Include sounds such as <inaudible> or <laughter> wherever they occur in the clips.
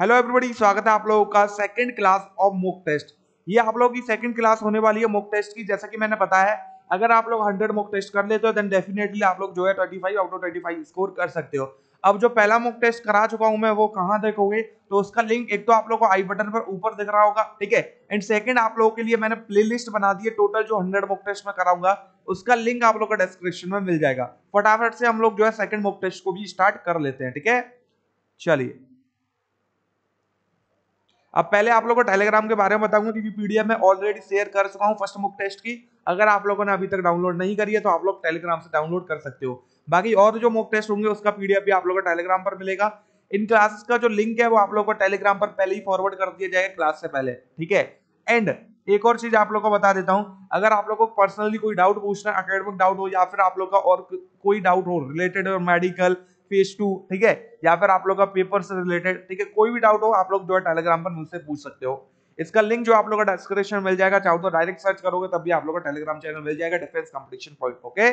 Hello everybody स्वागत है आप लोगों का second class of mock test ये आप लोगों की सेकंड क्लास होने वाली है मॉक टेस्ट की जैसा कि मैंने बताया है अगर आप लोग 100 मॉक टेस्ट कर लेते हो देन डेफिनेटली आप लोग जो है फाइव आउट ऑफ स्कोर कर सकते हो अब जो पहला मॉक टेस्ट करा चुका हूं मैं वो कहां देखोगे तो उसका लिंक एक तो आप लोग को आई बटन पर ऊपर दिख रहा होगा ठीक है एंड सेकेंड आप लोगों के लिए मैंने प्ले बना दी है टोटल जो हंड्रेड मॉक टेस्ट में कराऊंगा उसका लिंक आप लोग का डिस्क्रिप्शन में मिल जाएगा फटाफट से हम लोग जो है सेकंड मॉक टेस्ट को भी स्टार्ट कर लेते हैं ठीक है चलिए अब पहले आप लोगों को टेलीग्राम के बारे में बताऊंगा क्योंकि पीडीएफ में ऑलरेडी शेयर कर चुका हूँ फर्स्ट मुक टेस्ट की अगर आप लोगों ने अभी तक डाउनलोड नहीं करी है तो आप लोग टेलीग्राम से डाउनलोड कर सकते हो बाकी और जो मुक टेस्ट होंगे उसका पीडीएफ भी आप लोगों को टेलीग्राम पर मिलेगा इन क्लासेस का जो लिंक है वो आप लोगों को टेलीग्राम पर पहले ही फॉरवर्ड कर दिया जाएगा क्लास से पहले ठीक है एंड एक और चीज आप लोग को बता देता हूँ अगर आप लोग को पर्सनली कोई डाउट पूछना अकेडमिक डाउट हो या फिर आप लोग का और कोई डाउट हो रिलेटेड और मेडिकल फेज टू ठीक है या फिर आप लोग का पेपर से रिलेटेड ठीक है कोई भी डाउट हो आप लोग जो है टेलीग्राम पर मुझसे पूछ सकते हो इसका लिंक जो आप लोग का डिस्क्रिप्शन मिल जाएगा चाहो तो डायरेक्ट सर्च करोगे तब भी आप लोग का टेलीग्राम चैनल मिल जाएगा डिफेंस कॉम्पिटिशन पॉइंट ओके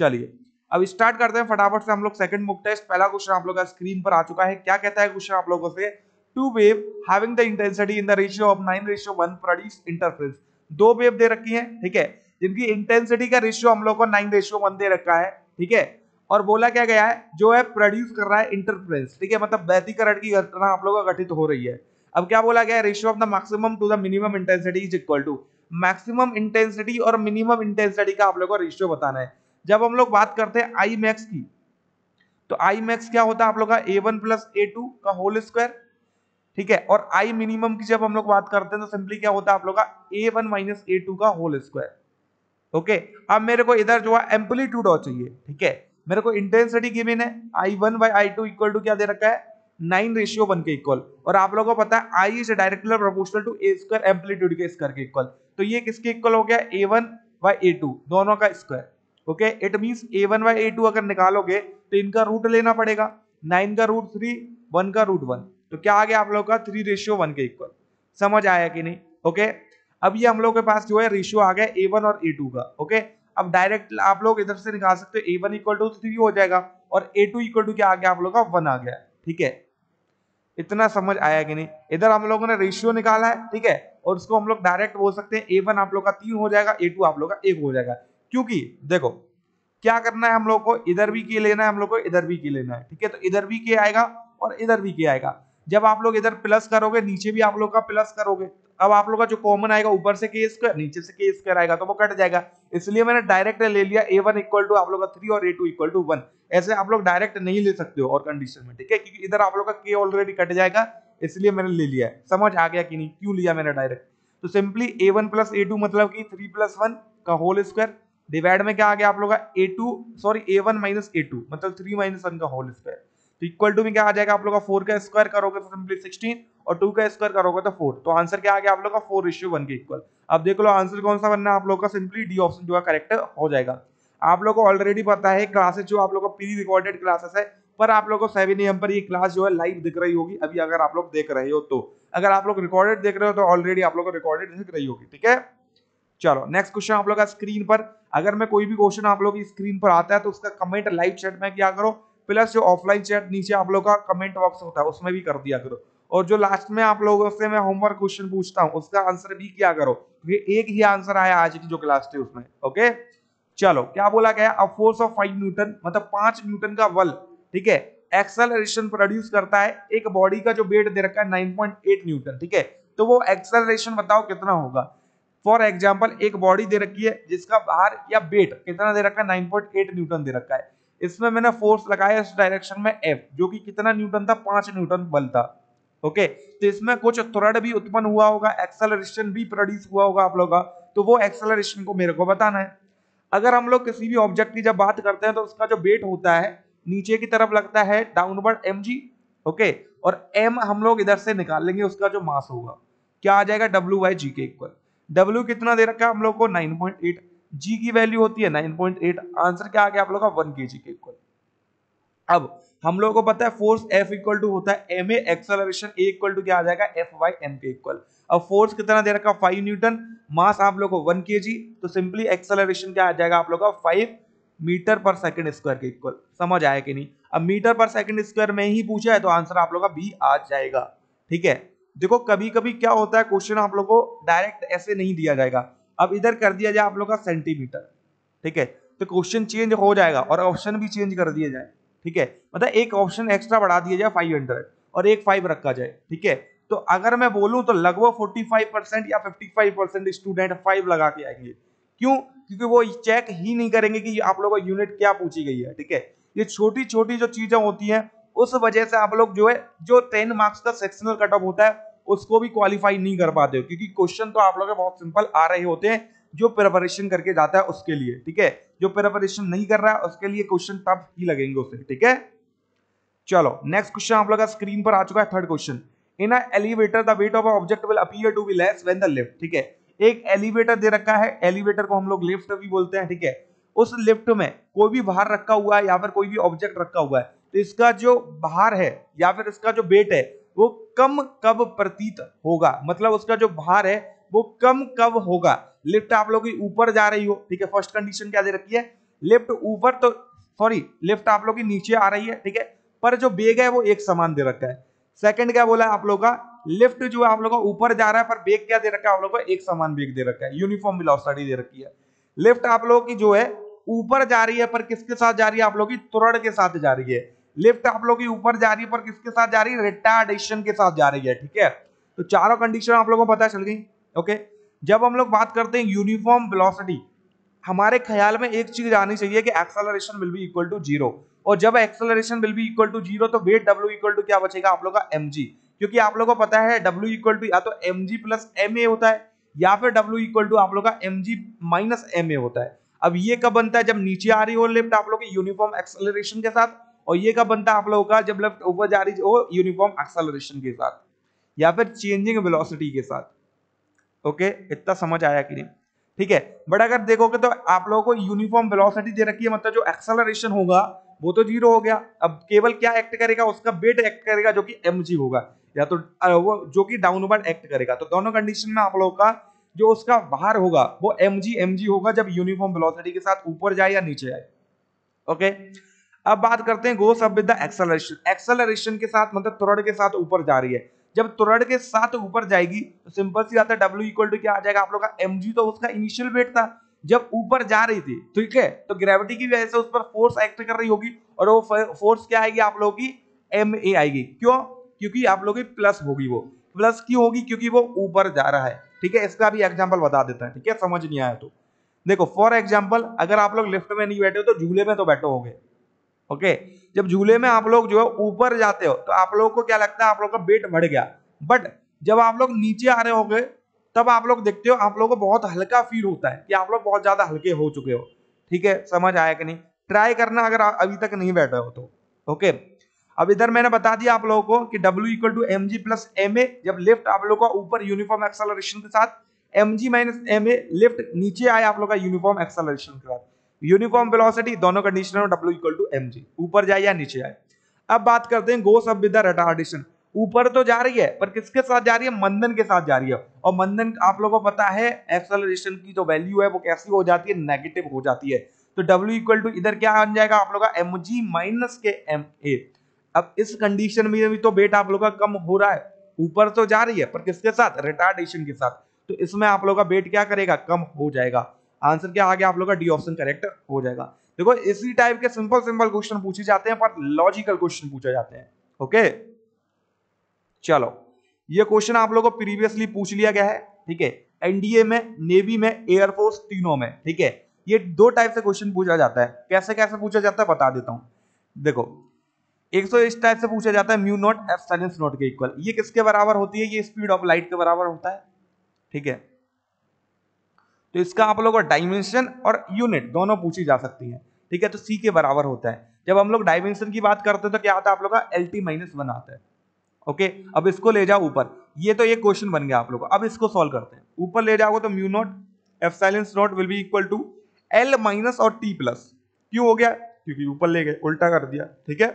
चलिए अब स्टार्ट करते हैं फटाफट से हम लोग सेकंड मुक टेस्ट पहला क्वेश्चन आप लोग का स्क्रीन पर आ चुका है क्या कहता है क्वेश्चन आप लोगों से two wave having the intensity in the ratio of nine ratio one produce interference दो वेव दे रखी है ठीक है जिनकी इंटेंसिटी का रेशियो हम लोग को नाइन रेशियो वन दे रखा है ठीक है और बोला क्या गया है जो है प्रोड्यूस कर रहा है इंटरफ्रेंस ठीक है मतलब व्यतीकरण की घटना आप लोगों का घटित हो रही है अब क्या बोला गया ratio of the maximum to the minimum intensity is equal to maximum intensity और मिनिमम इंटेंसिटी का आप लोगों को रेशियो बताना है जब हम लोग बात करते हैं आई मैक्स की तो आई मैक्स क्या होता है आप लोग का A one plus A two का होल स्क्वायर ठीक है और आई मिनिमम की जब हम लोग बात करते हैं तो सिंपली क्या होता है आप लोग का A one minus A two का होल स्क्वायर ओके अब मेरे को इधर जो है एम्पलीट्यूड और चाहिए ठीक है मेरे को इंटेंसिटी गिवन है I one by I two equal to क्या दे रखा है नाइन रेशियो वन के इक्वल और आप लोगों को पता है I is directly proportional to A square amplitude के स्क्वायर के इक्वल तो ये किसके इक्वल हो गया A one by A two दोनों का square okay it means A one by A two अगर निकालोगे तो इनका रूट लेना पड़ेगा नाइन का रूट थ्री वन का रूट वन तो क्या आ गया आप लोग का थ्री रेशियो वन के इक्वल समझ आया कि नहीं ओके okay? अब ये हम लोग के पास जो है रेशियो आ गया ए वन और ए टू का ओके okay? अब डायरेक्ट आप लोग इधर से निकाल सकते हो A one equal to three हो जाएगा और ए टू इक्वल टू क्या आ गया आप लोगों का वन आ गया ठीक है इतना समझ आया कि नहीं इधर हम लोगों ने रेशियो निकाला है ठीक है और उसको हम लोग डायरेक्ट बोल सकते हैं ए वन आप लोग का तीन हो जाएगा ए टू आप लोग का एक हो जाएगा क्योंकि देखो क्या करना है हम लोग को इधर भी के लेना है हम लोग को इधर भी के लेना है ठीक है तो इधर भी के आएगा और इधर भी के आएगा जब आप लोग इधर प्लस करोगे नीचे भी आप लोग का प्लस करोगे अब आप लोग का जो कॉमन आएगा ऊपर से के स्क्वायर नीचे से के स्क्वायर आएगा तो वो कट जाएगा इसलिए मैंने डायरेक्ट ले लिया ए वन इक्वल टू आप लोग का थ्री और A two equal to one ऐसे आप लोग डायरेक्ट नहीं ले सकते हो और कंडीशन में ठीक है क्योंकि इधर आप लोग का के ऑलरेडी कट जाएगा इसलिए मैंने ले लिया समझ आ गया कि नहीं क्यों लिया मैंने डायरेक्ट तो simply A one plus A two मतलब की थ्री प्लस वन का होल स्क्वायर डिवाइड में क्या आ गया आप लोग का A two sorry A one minus A two मतलब थ्री माइनस वन का होल स्क्वायर तो इक्वल टू में क्या आ जाएगा आप लोग का फोर का स्क्वायर करोगे तो सिंपली सिक्सटीन और टू का स्क्वायर करोगे तो फोर तो आंसर क्या आ गया आप लोग का फोर इश्यू वन के इक्वल अब देख लो आंसर कौन सा बनना है आप लोग का सिंपली डी ऑप्शन जो है करेक्ट हो जाएगा आप लोग को ऑलरेडी पता है क्लासेस जो आप लोग का प्री रिकॉर्डेड क्लासेस है पर आप लोग को सेवन एम पर ये क्लास जो है लाइव दिख रही होगी अभी अगर आप लोग देख रहे हो तो अगर आप लोग रिकॉर्डेड देख रहे हो तो ऑलरेडी आप लोग को रिकॉर्डेड दिख रही होगी ठीक है चलो नेक्स्ट क्वेश्चन आप लोग का स्क्रीन पर अगर मैं कोई भी क्वेश्चन आप लोग की स्क्रीन पर आता है तो उसका कमेंट लाइव चैट में क्या करो प्लस जो ऑफलाइन चैट नीचे आप लोग का कमेंट बॉक्स होता है उसमें भी कर दिया करो और जो लास्ट में आप लोगों से मैं होमवर्क क्वेश्चन पूछता हूँ उसका आंसर भी किया करो क्योंकि एक ही आंसर आया आज की जो क्लास थी उसमें ओके चलो क्या बोला गया अब फोर्स ऑफ फाइव न्यूटन मतलब पांच न्यूटन का बल ठीक है एक्सेलरेशन प्रोड्यूस करता है एक बॉडी का जो वेट दे रखा है नाइन पॉइंट एट न्यूटन ठीक है तो वो एक्सेलरेशन बताओ कितना होगा फॉर एग्जाम्पल एक बॉडी दे रखी है जिसका भार या वेट कितना दे रखा है 9.8 न्यूटन दे रखा है इसमें मैंने फोर्स लगाया इस डायरेक्शन में एफ जो कि कितना न्यूटन था पांच न्यूटन बल था ओके तो इसमें कुछ थ्रेड भी उत्पन्न हुआ होगा एक्सेलरेशन भी प्रोड्यूस हुआ होगा आप लोग का तो वो एक्सेलरेशन को मेरे को बताना है अगर हम लोग किसी भी ऑब्जेक्ट की जब बात करते हैं तो उसका जो वेट होता है नीचे की तरफ लगता है डाउनवर्ड एम जी ओके और एम हम लोग इधर से निकाल लेंगे उसका जो मास होगा क्या आ जाएगा डब्ल्यू वाई जी के इक्वल डब्ल्यू कितना दे रखा है हम लोग को नाइन पॉइंट एट जी की वैल्यू होती है नाइन पॉइंट एट आंसर क्या आ गया आप लोग का वन के जी के इक्वल अब हम लोगों को पता है फोर्स एफ इक्वल टू होता है M acceleration A equal to क्या आ जाएगा एफ वाई एम के इक्वल अब फोर्स कितना दे रखा फाइव न्यूटन मास आप लोगों को वन के जी तो सिंपली एक्सलरेशन क्या आ जाएगा आप लोग का five metre per second square के इक्वल समझ आया कि नहीं अब मीटर पर सेकंड स्क्वायर में ही पूछा है तो आंसर आप लोग का बी आ जाएगा ठीक है देखो कभी कभी क्या होता है क्वेश्चन आप लोग को डायरेक्ट ऐसे नहीं दिया जाएगा अब इधर कर दिया जाए आप लोग का सेंटीमीटर ठीक है तो क्वेश्चन चेंज हो जाएगा और ऑप्शन भी चेंज कर दिया जाए ठीक है मतलब एक ऑप्शन एक्स्ट्रा बढ़ा दिया जाए फाइव और एक फाइव रखा जाए ठीक है तो अगर मैं बोलूं तो लगभग 45% या 55% स्टूडेंट फाइव लगा के आएंगे क्यों क्योंकि वो चेक ही नहीं करेंगे कि आप लोगों का यूनिट क्या पूछी गई है ठीक है ये छोटी छोटी जो चीजें होती हैं उस वजह से आप लोग जो है जो टेन मार्क्स का सेक्शनल कट ऑफ होता है उसको भी क्वालिफाई नहीं कर पाते हो क्योंकि क्वेश्चन तो आप लोग बहुत सिंपल आ रहे होते हैं जो प्रिपरेशन करके जाता है उसके लिए ठीक है जो प्रिपरेशन नहीं कर रहा है उसके लिए क्वेश्चन तब ही लगेंगे उसे ठीक है चलो नेक्स्ट क्वेश्चन आप लोग का स्क्रीन पर आ चुका है third question in elevator the weight of object will appear to be less when the lift ठीक है एक एलिवेटर दे रखा है एलिवेटर को हम लोग लिफ्ट भी बोलते हैं ठीक है उस लिफ्ट में कोई भी भार रखा हुआ है या फिर कोई भी ऑब्जेक्ट रखा हुआ है तो इसका जो भार है या फिर इसका जो वेट है वो कम कब प्रतीत होगा मतलब उसका जो भार है वो कम कब होगा लिफ्ट आप लोग की ऊपर जा रही हो ठीक है फर्स्ट कंडीशन क्या दे रखी है लिफ्ट ऊपर तो सॉरी लिफ्ट आप लोग की नीचे आ रही है ठीक है पर जो बेग है वो एक समान दे रखा है सेकंड क्या बोला है आप लोग का लिफ्ट जो है आप लोग का ऊपर जा रहा है पर बेग क्या दे रखा है आप लोग को एक समान बेग दे रखा है यूनिफॉर्म विलोसिटी दे रखी है लिफ्ट आप लोगों की जो है ऊपर जा रही है पर किसके साथ जा रही है आप लोग की तुरड़ के साथ जा रही है लिफ्ट आप लोग की ऊपर जा रही है पर किसके साथ जा रही है रिटार्डेशन के साथ जा रही है ठीक है तो चारों कंडीशन आप लोगों को पता चल गई ओके जब हम लोग बात करते हैं यूनिफॉर्म वेलोसिटी हमारे ख्याल में एक चीज आनी चाहिए कि acceleration will be equal to zero और जब acceleration will be equal to zero तो वेट डब्ल्यू इक्वल टू क्या बचेगा आप लोग का एम क्योंकि आप लोगों को पता है डब्ल्यू इक्वल टू या तो M G plus M A होता है या फिर डब्ल्यू इक्वल टू आप लोग का M G minus M A होता है अब ये कब बनता है जब नीचे आ रही हो लिफ्ट आप लोग के यूनिफॉर्म एक्सेलरेशन के साथ और ये कब बनता है आप लोगों का जब लेफ्ट मतलब ऊपर जा रही हो यूनिफॉर्म एक्सेलरेशन के साथ या फिर चेंजिंग वेलोसिटी के साथ ओके इतना समझ आया कि नहीं ठीक है बट अगर देखोगे तो आप लोगों को यूनिफॉर्म वेलोसिटी दे रखी है मतलब जो एक्सेलरेशन होगा वो तो जीरो हो गया अब केवल क्या एक्ट करेगा उसका वेट एक्ट करेगा जो कि एम होगा या तो वो जो कि डाउनवर्ड एक्ट करेगा तो दोनों कंडीशन में आप लोगों का जो उसका बाहर होगा वो एम जी होगा जब यूनिफॉर्म वेलोसिटी के साथ ऊपर जाए या नीचे जाए ओके okay? अब बात करते हैं गो सब विद द एक्सलरेशन के साथ मतलब त्वरण के साथ ऊपर जा रही है जब त्वरण के साथ ऊपर जाएगी तो सिंपल सी बात है डब्ल्यू इक्वल टू क्या आ जाएगा आप लोग का एम तो उसका इनिशियल वेट था जब ऊपर जा रही थी ठीक है तो ग्रेविटी की वजह से उस पर फोर्स एक्ट कर रही होगी और वो फोर्स क्या आएगी आप लोगों की एम ए आएगी क्यों क्योंकि आप लोगों की प्लस होगी वो प्लस क्यों होगी क्योंकि वो ऊपर जा रहा है ठीक है इसका भी एग्जाम्पल बता देता है ठीक है समझ नहीं आया तो देखो फॉर एग्जाम्पल अगर आप लोग लिफ्ट में नहीं बैठे हो तो झूले में तो बैठे होगे ओके जब झूले में आप लोग जो है ऊपर जाते हो तो आप लोगों को क्या लगता है आप लोग का वेट बढ़ गया बट जब आप लोग नीचे आ रहे हो तब आप लोग देखते हो आप लोग को बहुत हल्का फील होता है कि आप लोग बहुत ज़्यादा हल्के हो चुके हो ठीक है समझ आया कि नहीं ट्राई करना अगर अभी तक नहीं बैठे हो तो ओके अब इधर मैंने बता दिया आप लोगों को कि W equal to M G plus M A जब लिफ्ट आप लोगों का ऊपर यूनिफॉर्म एक्सेलरेशन के साथ M G minus M A lift नीचे आए आप लोग का यूनिफॉर्म एक्सेलरेशन के साथ यूनिफॉर्म वेलोसिटी दोनों कंडीशन में W equal to M G ऊपर जाए या नीचे आए अब बात करते हैं गोस अब विद रिटार्डेशन ऊपर तो जा रही है पर किसके साथ जा रही है मंदन के साथ जा रही है और मंदन आप लोगों को पता है एक्सेलरेशन की जो वैल्यू है वो कैसी हो जाती है नेगेटिव हो जाती है तो डब्ल्यू इक्वल टू इधर क्या बन जाएगा आप लोगों का एम जी माइनस के एम ए अब इस कंडीशन में भी तो वेट आप लोगों का कम हो रहा है ऊपर तो जा रही है पर किसके साथ रिटार्डेशन के साथ तो इसमें आप लोगों का वेट क्या करेगा कम हो जाएगा आंसर क्या आ गया आप लोग का डी ऑप्शन करेक्ट हो जाएगा देखो इसी टाइप के सिंपल सिंपल क्वेश्चन पूछे जाते हैं पर लॉजिकल क्वेश्चन पूछे जाते हैं ओके चलो ये क्वेश्चन आप लोगों को प्रीवियसली पूछ लिया गया है ठीक है एनडीए में नेवी में एयरफोर्स तीनों में ठीक है ये दो टाइप से क्वेश्चन पूछा जाता है कैसे कैसे पूछा जाता है बता देता हूं देखो एक सौ इस टाइप से पूछा जाता है mu naught epsilon naught के इक्वल ये किसके बराबर होती है ये स्पीड ऑफ लाइट के बराबर होता है ठीक है तो इसका आप लोग डायमेंशन और यूनिट दोनों पूछी जा सकती है ठीक है तो सी के बराबर होता है जब हम लोग डायमेंशन की बात करते हैं तो क्या आता है आप लोग का एल टी माइनस वन आता है ओके अब इसको ले जाओ ऊपर ये तो एक क्वेश्चन बन गया आप लोग अब इसको सॉल्व करते हैं ऊपर ले जाओगे तो mu naught epsilon naught will be equal to L minus और टी प्लस क्यों हो गया क्योंकि ऊपर ले गए उल्टा कर दिया ठीक है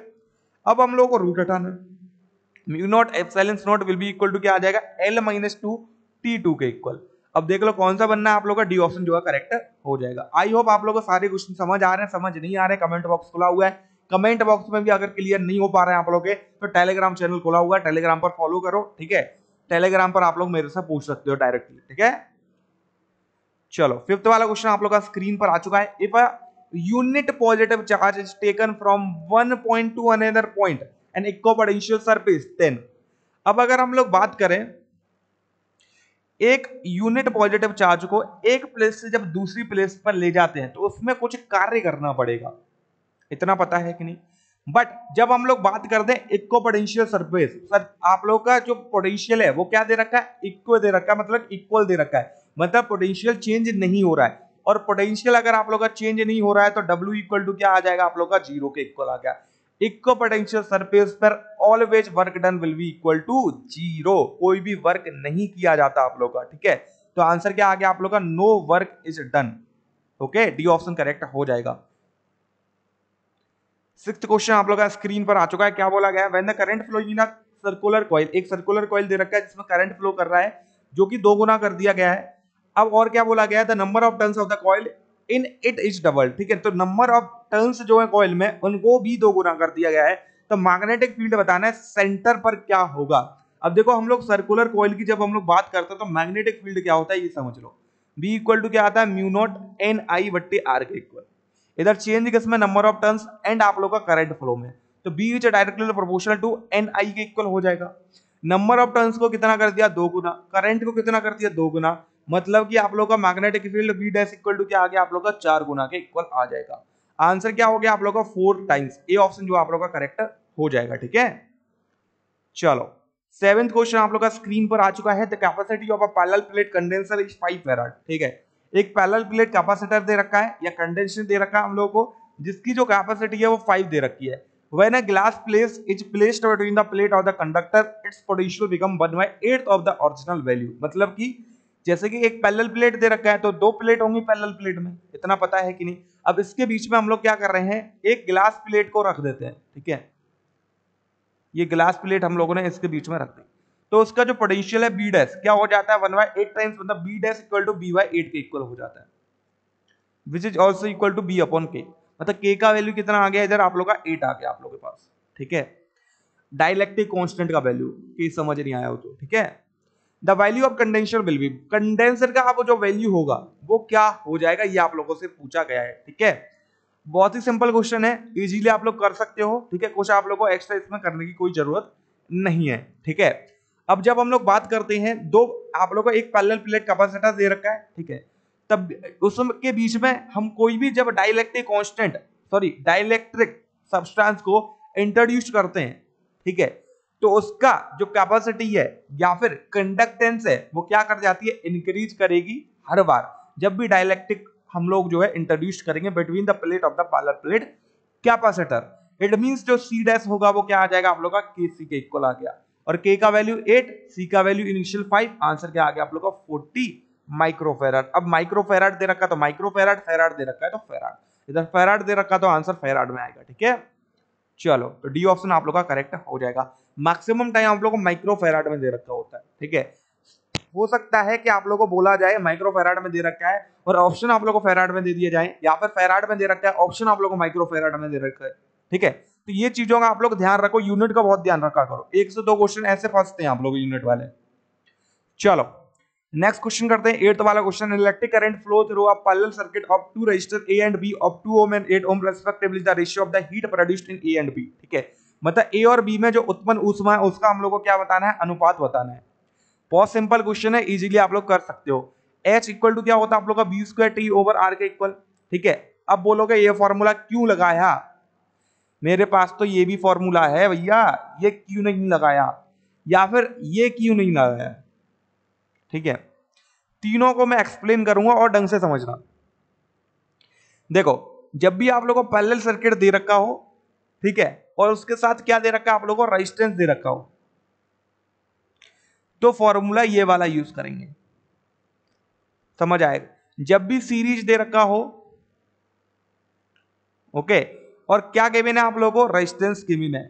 अब हम लोग को रूट हटाना mu naught epsilon naught will be equal to क्या आ जाएगा L minus two T two के इक्वल अब देख लो कौन सा बनना है आप लोग का डी ऑप्शन जो है करेक्ट हो जाएगा आई होप आप लोगों को सारे क्वेश्चन समझ आ रहे हैं समझ नहीं आ रहे कमेंट बॉक्स खुला हुआ है कमेंट बॉक्स में भी अगर क्लियर नहीं हो पा रहे हैं आप लोग के तो टेलीग्राम चैनल खुला हुआ है टेलीग्राम पर फॉलो करो ठीक है टेलीग्राम पर आप लोग मेरे से पूछ सकते हो डायरेक्टली ठीक है चलो फिफ्थ वाला क्वेश्चन आप लोग का स्क्रीन पर आ चुका है if a unit positive charge is taken from one point to another point and equal potential surface then अब अगर हम लोग बात करें एक यूनिट पॉजिटिव चार्ज को एक प्लेस से जब दूसरी प्लेस पर ले जाते हैं तो उसमें कुछ कार्य करना पड़ेगा इतना पता है कि नहीं बट जब हम लोग बात करते हैं इक्को पोटेंशियल सरफेस सर आप लोग का जो पोटेंशियल है वो क्या दे रखा है इक्वल दे रखा है मतलब इक्वल दे रखा है मतलब पोटेंशियल चेंज नहीं हो रहा है और पोटेंशियल अगर आप लोग का चेंज नहीं हो रहा है तो W इक्वल टू क्या आ जाएगा आप लोग का जीरो के इक्वल आ गया पोटेंशियल सरफेस पर always work done will be equal to zero कोई भी वर्क नहीं किया जाता आप लोग का ठीक है तो आंसर क्या आ गया आप लोग का no work is done okay D option correct हो जाएगा सिक्स क्वेश्चन आप लोग का स्क्रीन पर आ चुका है क्या बोला गया when the current flow in circular coil एक सर्कुलर कॉइल दे रखा है जिसमें करंट फ्लो कर रहा है जो कि दो गुना कर दिया गया है अब और क्या बोला गया है the number of turns of the coil in it is double ठीक है तो नंबर ऑफ टर्न्स जो है कॉइल में उनको भी दो गुना कर दिया गया है तो मैग्नेटिक फील्ड बताना है सेंटर पर क्या होगा अब देखो हम लोग सर्कुलर कॉइल की जब हम लोग बात करते हैं तो मैग्नेटिक फील्ड क्या होता है ये समझ लो बी इक्वल टू क्या आता है म्यू नॉट एन आई बट्टी आर के इक्वल इधर चेंज किसमें नंबर ऑफ टर्न्स एंड आप लोग का करंट फ्लो में तो B is directly proportional to N I के इक्वल हो जाएगा नंबर ऑफ टर्न्स को कितना कर दिया दो गुना करंट को कितना कर दिया दो गुना मतलब कि आप लोग का magnetic field B dash equal to क्या आ गया आप लोग का चार गुना के इक्वल आ जाएगा आंसर क्या हो गया आप लोग का फोर टाइम्स ए ऑप्शन जो आप लोग का करेक्ट हो जाएगा ठीक है चलो सेवेंथ क्वेश्चन आप लोग का स्क्रीन पर आ चुका है the capacity of a parallel plate condenser is five farad ठीक है एक पैरेलल प्लेट कैपेसिटर दे रखा है या कंडेंसर दे रखा है हम लोगों को जिसकी जो कैपेसिटी है वो फाइव दे रखी है when a glass place is placed between the plate of the conductor its potential become one 1 eight of the original value मतलब की जैसे कि एक पैलल प्लेट दे रखा है तो दो प्लेट होंगी पैलल प्लेट में इतना पता है कि नहीं अब इसके बीच में हम लोग क्या कर रहे हैं एक ग्लास प्लेट को रख देते हैं ठीक है ये ग्लास प्लेट हम लोगों ने इसके बीच में रख दी तो उसका जो पोटेंशियल है बी डेस क्या हो जाता है वन बाई एट टाइम्स मतलब B dash equal to B by eight के इक्वल हो जाता है which is also equal to B upon के मतलब के का वैल्यू कितना आ गया इधर आप लोग का एट आ गया आप लोग के पास ठीक है डायलेक्टिक कॉन्स्टेंट का वैल्यू के समझ नहीं आया हो तो ठीक है the value of condenser will be condenser का वो जो वैल्यू होगा वो क्या हो जाएगा ये आप लोगों से पूछा गया है ठीक है बहुत ही सिंपल क्वेश्चन है इजीली आप लोग कर सकते हो ठीक है क्वेश्चन आप लोगों को एक्स्ट्रा इसमें करने की कोई जरूरत नहीं है ठीक है अब जब हम लोग बात करते हैं दो आप लोगों को एक पैरेलल प्लेट कैपेसिटर दे रखा है ठीक है तब उसके बीच में हम कोई भी जब dielectric constant sorry dielectric substance को इंट्रोड्यूस करते हैं ठीक है तो उसका जो कैपेसिटी है या फिर कंडक्टेंस है वो क्या कर जाती है इंक्रीज करेगी हर बार जब भी डायलैक्टिक हम लोग जो है इंट्रोड्यूस करेंगे between the plate of the parallel plate capacitor it means जो सी डैस होगा वो क्या आ जाएगा आप लोग का के सी के इक्वल आ गया और के का वैल्यू एट सी का वैल्यू इनिशियल फाइव आंसर क्या आ गया आप लोग का फोर्टी माइक्रोफेराड अब माइक्रोफेराड दे रखा तो माइक्रोफेराड फेराड दे रखा है तो फेराड इधर फेराड दे रखा तो आंसर फेराड तो में आएगा ठीक है चलो तो डी ऑप्शन आप लोग का करेक्ट हो जाएगा मैक्सिमम टाइम आप लोग को माइक्रो फेराड में दे रखा होता है ठीक है हो सकता है कि आप लोगों को बोला जाए माइक्रो फेराड में दे रखा है और ऑप्शन आप लोग को फेराड में दे दिया जाए या फिर फेराड में दे रखा है ऑप्शन आप लोग को माइक्रो फेराड में दे रखा है ठीक है तो ये चीजों का आप लोग ध्यान रखो यूनिट का बहुत ध्यान रखा करो एक से दो क्वेश्चन ऐसे फंसते हैं आप लोग यूनिट वाले चलो नेक्स्ट क्वेश्चन करते हैं एट वाला question electric current flow through a parallel circuit of two resistor A and B of two ohm and eight ohm respectively the ratio of the heat produced in A and B ठीक है मतलब ए और B में जो उत्पन्न ऊष्मा है उसका हम लोग को क्या बताना है अनुपात बताना है बहुत सिंपल क्वेश्चन है इजीली आप लोग कर सकते हो एच इक्वल टू क्या होता है आप लोग का B square T over R के इक्वल ठीक है अब बोलोगे ये फॉर्मूला क्यों लगाया मेरे पास तो ये भी फॉर्मूला है भैया ये क्यों नहीं लगाया या फिर ये क्यों नहीं लगाया ठीक है तीनों को मैं एक्सप्लेन करूंगा और ढंग से समझना देखो जब भी आप लोगों को पैरेलल सर्किट दे रखा हो ठीक है और उसके साथ क्या दे रखा है आप लोगों को रजिस्टेंस दे रखा हो तो फॉर्मूला ये वाला यूज करेंगे समझ आएगा जब भी सीरीज दे रखा हो ओके और क्या केबिन है आप लोगों को रजिस्टेंस केबिन है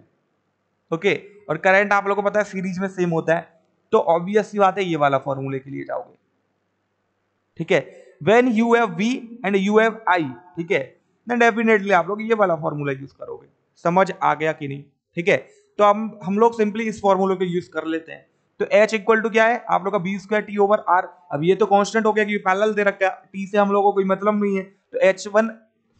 ओके और करंट आप लोगों को पता है सीरीज में सेम होता है तो ऑब्वियस बात है ये वाला फॉर्मूले के लिए जाओगे ठीक है when you have V and you have I ठीक है डेफिनेटली आप लोग ये वाला फॉर्मूला यूज करोगे समझ आ गया कि नहीं ठीक है तो हम हम लोग सिंपली इस फॉर्मूले को यूज कर लेते हैं तो एच इक्वल टू क्या है आप लोग का B square T over R अब ये तो कांस्टेंट हो गया क्योंकि पैरेलल दे रखा है टी से हम लोगों को कोई मतलब नहीं है तो H one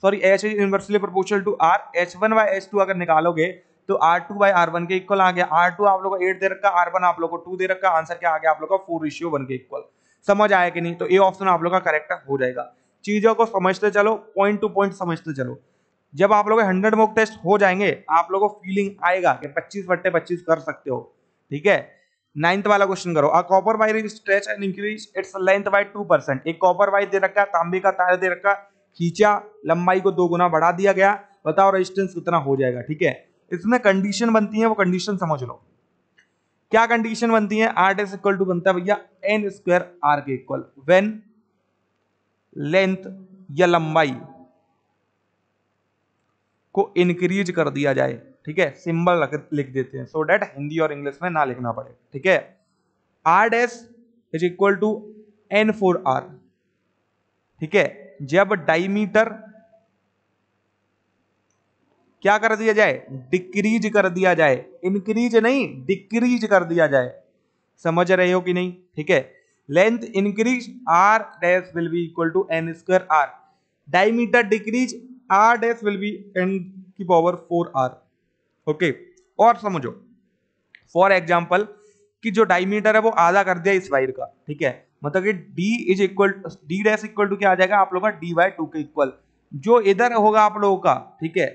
sorry H is inversely proportional to R H one by H two अगर निकालोगे तो R two by R one के इक्वल आ गया आर टू आप लोग को एट दे रखा आर वन आप लोग को टू दे रखा आंसर क्या आ गया आप लोग का फोर रेशियो वन के इक्वल समझ आया कि नहीं तो ए ऑप्शन आप लोग का करेक्ट हो जाएगा चीजों को समझते चलो पॉइंट टू पॉइंट समझते चलो जब आप लोग हंड्रेड मॉक टेस्ट हो जाएंगे आप लोगों को फीलिंग आएगा कि पच्चीस बट्टे पच्चीस कर सकते हो ठीक है नाइन्थ वाला क्वेश्चन करो a copper wire stretch and increase its length by two percent एक कॉपर वायर दे रखा तांबे का तार दे रखा खींचा लंबाई को दो गुना बढ़ा दिया गया बताओ रेजिस्टेंस कितना हो जाएगा ठीक है इसमें कंडीशन बनती है वो कंडीशन समझ लो क्या कंडीशन बनती है आर इज इक्वल टू बनता है भैया एन स्क्वायर आर के इक्वल वेन लेंथ या लंबाई को इंक्रीज कर दिया जाए ठीक है सिंबल लिख देते हैं सो डेट हिंदी और इंग्लिश में ना लिखना पड़े ठीक है R dash is equal to N four R ठीक है जब डायमीटर क्या कर दिया जाए डिक्रीज कर दिया जाए इंक्रीज नहीं डिक्रीज कर दिया जाए समझ रहे हो कि नहीं ठीक है length increase R dash will be equal to N square R diameter decrease R dash will be N की पावर फोर आर ओके और समझो फॉर एग्जाम्पल कि जो डायमीटर है वो आधा कर दिया इस वायर का ठीक है मतलब कि d is equal d dash equal to क्या आ जाएगा आप लोगों का डी बाई टू के इक्वल जो इधर होगा आप लोगों का ठीक है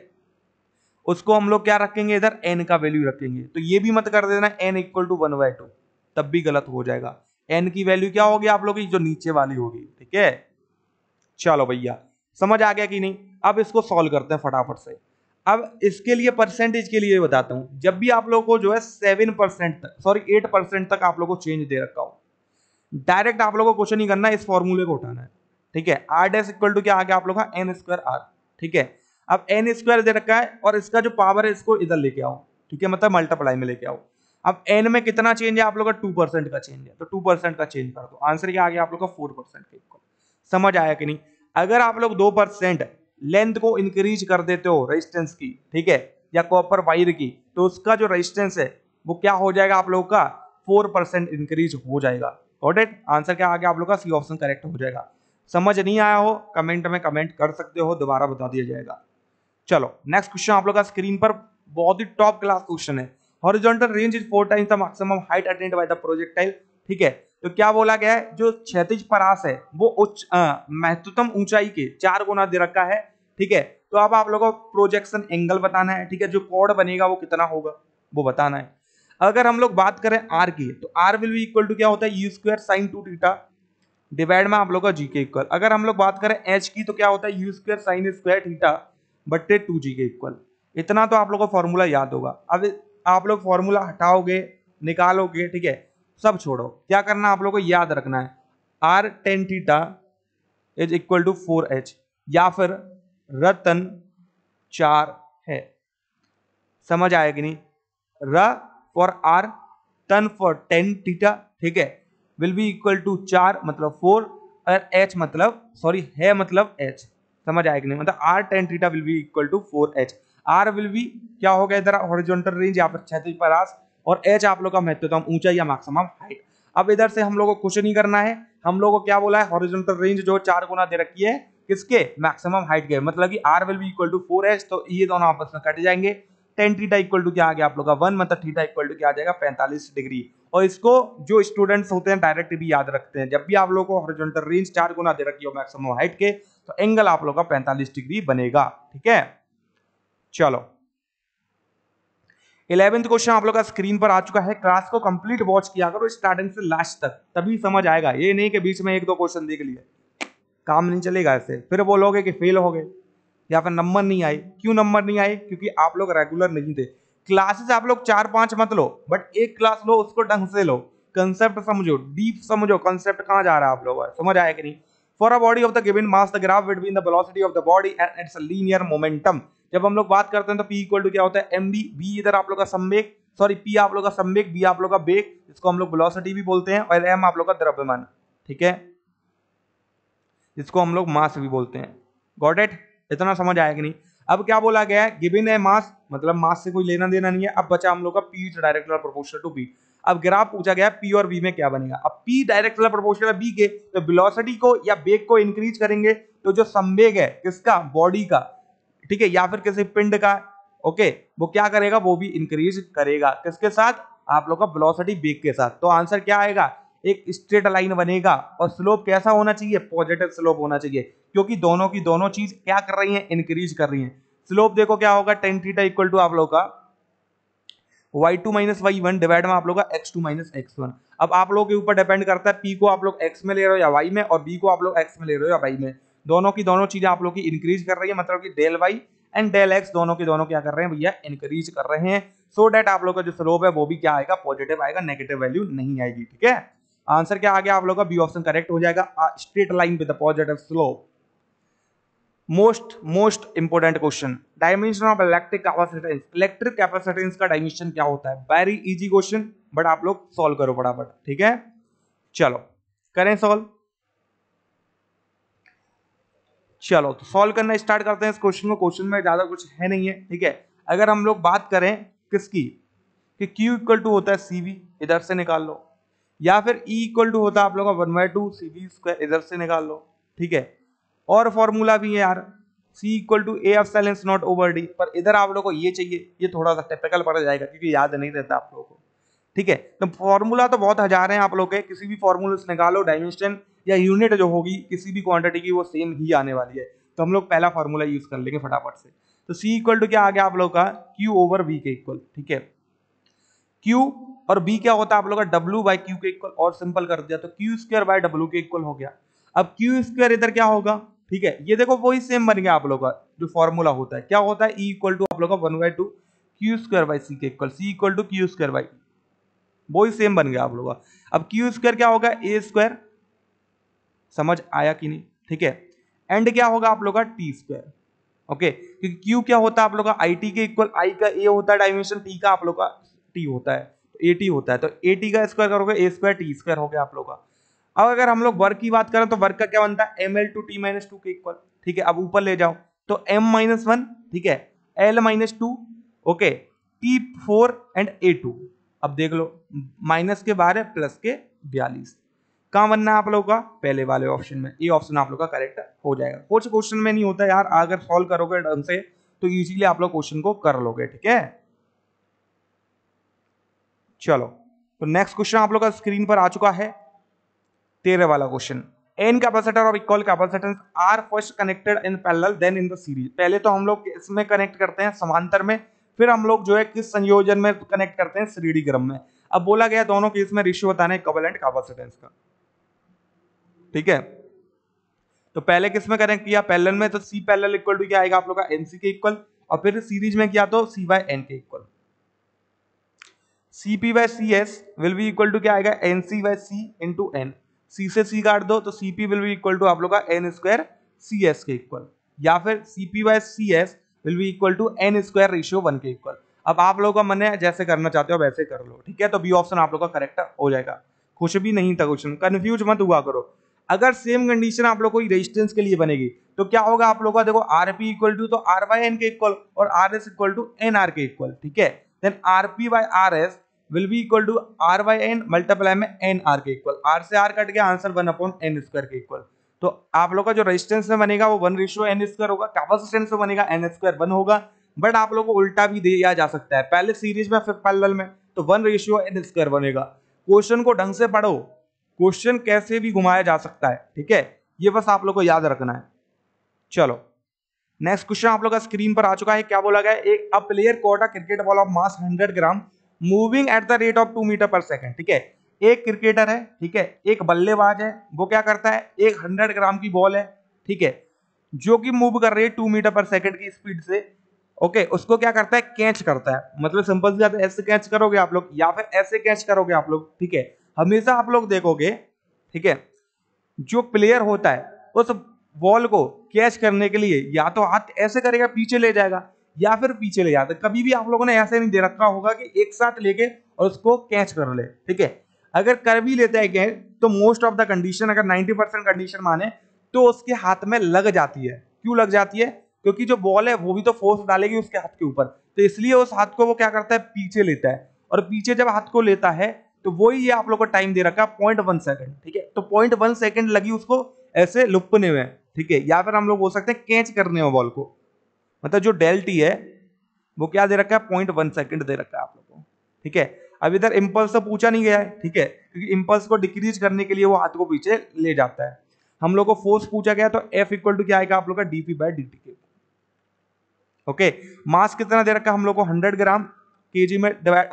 उसको हम लोग क्या रखेंगे इधर n का वैल्यू रखेंगे तो ये भी मत कर देना n equal to one by two तब भी गलत हो जाएगा n की वैल्यू क्या होगी आप लोगों की जो नीचे वाली होगी ठीक है चलो भैया समझ आ गया कि नहीं अब इसको सॉल्व करते हैं फटाफट से अब इसके लिए परसेंटेज के लिए बताता हूं जब भी आप लोगों को जो है सेवन परसेंट तक सॉरी एट परसेंट तक आप लोगों को चेंज दे रखा हो डायरेक्ट आप लोगों को क्वेश्चन नहीं करना इस फॉर्मूले को उठाना है ठीक है आर डैश इक्वल टू क्या आ गया आप लोग का एन स्क्वायर आर ठीक है अब एन स्क्वायर दे रखा है और इसका जो पावर है इसको इधर लेके आओ ठीक है मतलब मल्टीप्लाई में लेके आओ अब एन में कितना चेंज है आप लोग का टू परसेंट का चेंज है तो टू परसेंट का चेंज कर दो आंसर क्या आ गया आप लोग का फोर परसेंट के इक्वल समझ आया कि नहीं अगर आप लोग दो परसेंट लेंथ को इंक्रीज कर देते हो रेजिस्टेंस की ठीक है या कॉपर वायर की तो उसका जो रेजिस्टेंस है वो क्या हो जाएगा आप लोगों का फोर परसेंट इंक्रीज हो जाएगा और आंसर क्या आ गया आप लोग का सी ऑप्शन करेक्ट हो जाएगा समझ नहीं आया हो कमेंट में कमेंट कर सकते हो दोबारा बता दिया जाएगा चलो नेक्स्ट क्वेश्चन आप लोग का स्क्रीन पर बहुत ही टॉप क्लास क्वेश्चन है horizontal range is four times the maximum height attend by the projectile ठीक है तो क्या बोला गया है जो क्षेत्र परास है वो उच्च महत्वतम ऊंचाई के चार गुना दे रखा है ठीक है तो अब आप लोगों को प्रोजेक्शन एंगल बताना है ठीक है जो कॉर्ड बनेगा वो कितना होगा वो बताना है अगर हम लोग बात करें आर की तो R will be equal to क्या होता है U square sine two theta divide में आप लोगों का जी के इक्वल अगर हम लोग बात करें एच की तो क्या होता है U square sine square theta बट्टे टू जी के इक्वल इतना तो आप लोगों को फॉर्मूला याद होगा अब आप लोग फॉर्मूला हटाओगे निकालोगे ठीक है सब छोड़ो क्या करना आप लोगों को याद रखना है R tan theta is equal to four H या फिर रतन चार है समझ आया कि नहीं र four R tan four tan theta ठीक है विल बी इक्वल टू चार मतलब फोर और एच मतलब सॉरी है मतलब एच समझ आया कि नहीं मतलब R tan theta will be equal to four H R will be क्या हो गया इधर हॉरिजॉन्टल रेंज यहाँ पर क्षैतिज परास और एच आप लोग का महत्वतम ऊंचाई या मैक्सिमम हाइट अब इधर से हम लोग को कुछ नहीं करना है हम लोग को क्या बोला है हॉरिजॉन्टल रेंज जो चार गुना दे रखी है किसके मैक्सिमम हाइट के मतलब कि R will be equal to four H तो ये दोनों आपस में कट जाएंगे टेन थीटा इक्वल टू क्या आ गया आप लोग का वन मतलब थीटा इक्वल टू क्या आ जाएगा पैंतालीस डिग्री और इसको जो स्टूडेंट्स होते हैं डायरेक्ट भी याद रखते हैं जब भी आप लोग को हॉरिजॉन्टल रेंज चार गुना दे रखी हो मैक्सिमम हाइट के तो एंगल आप लोग का पैंतालीस डिग्री बनेगा ठीक है चलो इलेवेंथ क्वेश्चन आप लोग का स्क्रीन पर आ चुका है क्लास को कंप्लीट वॉच किया करो स्टार्टिंग से लास्ट तक तभी समझ आएगा ये नहीं कि बीच में एक दो क्वेश्चन देख लिए काम नहीं चलेगा ऐसे फिर बोलोगे कि फेल हो गए या फिर नंबर नहीं आए क्यों नंबर नहीं आए क्योंकि आप लोग रेगुलर नहीं थे क्लासेस आप लोग चार पांच मत लो बट एक क्लास लो उसको ढंग से लो कंसेप्ट समझो डीप समझो कंसेप्ट कहाँ जा रहा है आप लोग समझ आया कि नहीं for a body of the given mass the graph between the velocity of the body and its linear momentum जब हम लोग बात करते हैं तो पी इक्वल टू क्या होता है एम बी बी इधर आप लोग का संवेक सॉरी पी आप लोग का संवेक बी आप लोग का बेग इसको हम लोग ब्लॉसिटी भी बोलते हैं और एम आप लोग का द्रव्यमान ठीक है इसको हम लोग मास भी बोलते हैं गॉट एट इतना समझ आया कि नहीं अब क्या बोला गया है गिविन है मास मतलब मास से कोई लेना देना नहीं है अब बचा हम लोग का P directly proportional to B अब ग्राफ पूछा गया पी और बी में क्या बनेगा अब पी डायरेक्टल प्रोपोर्शनल बी के तो बिलोसिटी को या बेग को इंक्रीज करेंगे तो जो संवेग है किसका बॉडी का ठीक है या फिर किसी पिंड का ओके वो क्या करेगा वो भी इंक्रीज करेगा किसके साथ आप लोग का ब्लॉसिटी बेग के साथ तो आंसर क्या आएगा एक स्ट्रेट लाइन बनेगा और स्लोप कैसा होना चाहिए पॉजिटिव स्लोप होना चाहिए क्योंकि दोनों की दोनों चीज क्या कर रही है इंक्रीज कर रही है स्लोप देखो क्या होगा टेन थीटा इक्वल टू आप लोग का Y two minus Y one divide में आप लोग का X two minus X one अब आप लोग के ऊपर डिपेंड करता है पी को आप लोग एक्स में ले रहे हो या वाई में और बी को आप लोग एक्स में ले रहे हो या वाई में दोनों की दोनों चीजें आप लोग की इंक्रीज कर रही है मतलब कि del Y and del X दोनों के दोनों क्या कर रहे हैं भैया इंक्रीज कर रहे हैं सो so डेट आप लोग का जो स्लोप है वो भी क्या आएगा पॉजिटिव आएगा नेगेटिव वैल्यू नहीं आएगी ठीक है आंसर क्या आ गया आप लोग का बी ऑप्शन करेक्ट हो जाएगा straight line with positive slope most most important question dimension of electric capacitance electric capacitance का डायमेंशन क्या होता है वेरी इजी क्वेश्चन बट आप लोग सॉल्व करो बड़ा ठीक है चलो करें सॉल्व चलो तो सॉल्व करना स्टार्ट करते हैं इस क्वेश्चन को क्वेश्चन में ज़्यादा कुछ है नहीं है ठीक है अगर हम लोग बात करें किसकी कि Q इक्वल टू होता है सी इधर से निकाल लो या फिर E इक्वल टू होता है आप लोगों का one by two C V square इधर से निकाल लो ठीक है और फॉर्मूला भी है यार C equal to A of epsilon naught over D पर इधर आप लोगों को ये चाहिए ये थोड़ा सा टिपिकल पड़ जाएगा क्योंकि याद नहीं रहता आप लोगों को ठीक है तो फॉर्मूला तो बहुत हजार हैं आप लोग के किसी भी फॉर्मूला से निकालो डायमेंशन या यूनिट जो होगी किसी भी क्वांटिटी की वो सेम ही आने वाली है तो हम लोग पहला फॉर्मूला यूज कर लेंगे फटाफट से तो सी इक्वल टू क्या आ गया आप लोग का क्यू ओवर वी के इक्वल ठीक है क्यू और बी क्या होता है आप लोग का डब्ल्यू बाई क्यू के इक्वल और सिंपल कर दिया तो क्यू स्क्र बाई डब्ल्यू के इक्वल हो गया अब क्यू स्क्र इधर क्या होगा ठीक है ये देखो वही सेम बन गया आप लोग का जो फॉर्मूला होता है क्या होता है ई इक्वल टू आप लोग का one by two Q square by C के equal C equal to Q square by वो ही सेम बन गया आप लोगों का अब क्यू स्क्वायर क्या होगा ए स्क्वायर समझ आया कि नहीं ठीक है एंड क्या होगा आप लोग का टी स्क्वायर ओके क्योंकि क्यू क्या होता है आप लोग का आई टी के इक्वल आई का ए होता है डायमेंशन टी का आप लोग का टी होता है ए टी होता है तो ए टी तो का स्क्वायर करोगे ए स्क्वायर टी स्क्वायर हो गया आप लोग का अब अगर हम लोग वर्क की बात करें तो वर्क का क्या बनता है M L two T minus two के इक्वल ठीक है अब ऊपर ले जाओ तो एम माइनस वन ठीक है L minus two okay T four and A two अब देख लो माइनस के बारह प्लस के बयालीस कहाँ बनना है आप लोगों का पहले वाले ऑप्शन में ये ऑप्शन आप लोग का करेक्ट हो जाएगा कुछ क्वेश्चन में नहीं होता यार अगर सॉल्व करोगे ढंग से तो इजीली आप लोग क्वेश्चन को कर लोगे ठीक है चलो तो नेक्स्ट क्वेश्चन आप लोग का स्क्रीन पर आ चुका है तेरह वाला क्वेश्चन एन कैपेसिटर और equal capacitance are first connected in parallel then in the series पहले तो हम लोग इसमें कनेक्ट करते हैं समांतर में फिर हम लोग जो है किस संयोजन में कनेक्ट करते हैं श्रीडी क्रम में अब बोला गया दोनों केस में रेशियो बताने है कवलेंट कैपेसिटेंस का ठीक है तो पहले किस में कनेक्ट किया पैरेलल में तो सी पैरेलल इक्वल टू क्या आएगा आप लोग का एनसी के इक्वल और फिर सीरीज में किया तो सी बाय एन के equal C P by C S will be equal to क्या आएगा N C by C into N C से सी काट दो तो C P will be equal to आप लोग का एन स्क्वायर सी एस के इक्वल या फिर C P by C S will be equal to N square ratio one के इक्वल अब आप लोगों का मन है जैसे करना चाहते हो वैसे कर लो ठीक है तो बी ऑप्शन आप लोगों का करेक्ट हो जाएगा कुछ भी नहीं था क्वेश्चन कन्फ्यूज मत हुआ करो अगर सेम कंडीशन आप लोग को रेजिस्टेंस के लिए बनेगी तो क्या होगा आप लोगों का देखो आर पी इक्वल टू तो आर वाई एन के इक्वल और R S equal to N R के इक्वल ठीक है then R P by R S will be equal to R Y N multiply में एन आर के equal R से R cut गया answer one upon N square के equal तो आप लोग का जो रेजिस्टेंस में बनेगा वो वन रेशियो एन स्क्वायर होगा कैपेसिटेंस में बनेगा एन स्क्वायर वन होगा बट आप लोग को उल्टा भी दिया जा सकता है पहले सीरीज में फिर पैरेलल में तो वन रेशियो एन स्क्वायर बनेगा क्वेश्चन को ढंग से पढ़ो क्वेश्चन कैसे भी घुमाया जा सकता है ठीक है ये बस आप लोग को याद रखना है चलो नेक्स्ट क्वेश्चन आप लोग का स्क्रीन पर आ चुका है क्या बोला गया एक a player caught cricket ball of mass hundred gram moving at the rate of two metre per second ठीक है एक क्रिकेटर है ठीक है एक बल्लेबाज है वो क्या करता है एक हंड्रेड ग्राम की बॉल है ठीक है जो कि मूव कर रही है टू मीटर पर सेकंड की स्पीड से ओके उसको क्या करता है कैच करता है मतलब सिंपल से बात ऐसे कैच करोगे आप लोग या फिर ऐसे कैच करोगे आप लोग ठीक है हमेशा आप लोग देखोगे ठीक है जो प्लेयर होता है उस बॉल को कैच करने के लिए या तो हाथ ऐसे करेगा पीछे ले जाएगा या फिर पीछे ले जाता कभी भी आप लोगों ने ऐसे नहीं दे रखा होगा कि एक साथ लेके और उसको कैच कर ले ठीक है अगर कर भी लेता है गैर तो मोस्ट ऑफ द कंडीशन अगर 90 परसेंट कंडीशन माने तो उसके हाथ में लग जाती है क्यों लग जाती है क्योंकि जो बॉल है वो भी तो फोर्स डालेगी उसके हाथ के ऊपर तो इसलिए उस हाथ को वो क्या करता है पीछे लेता है और पीछे जब हाथ को लेता है तो वही ये आप लोग को टाइम दे रखा है पॉइंट वन सेकेंड ठीक है तो पॉइंट वन सेकेंड लगी उसको ऐसे लुपने में ठीक है या फिर हम लोग बोल सकते हैं कैच करने में बॉल को मतलब जो डेल्टी है वो क्या दे रखा है पॉइंट वन सेकेंड दे रखा है आप लोग को ठीक है अब इधर इम्पल्स तो पूछा नहीं गया है ठीक है क्योंकि इम्पल्स को डिक्रीज करने के लिए वो हाथ को पीछे ले जाता है हम लोग को फोर्स पूछा गया तो एफ इक्वल टू क्या आएगा आप लोग का डीपी बाय डी के ओके मास कितना दे रखा हम लोग को हंड्रेड ग्राम के में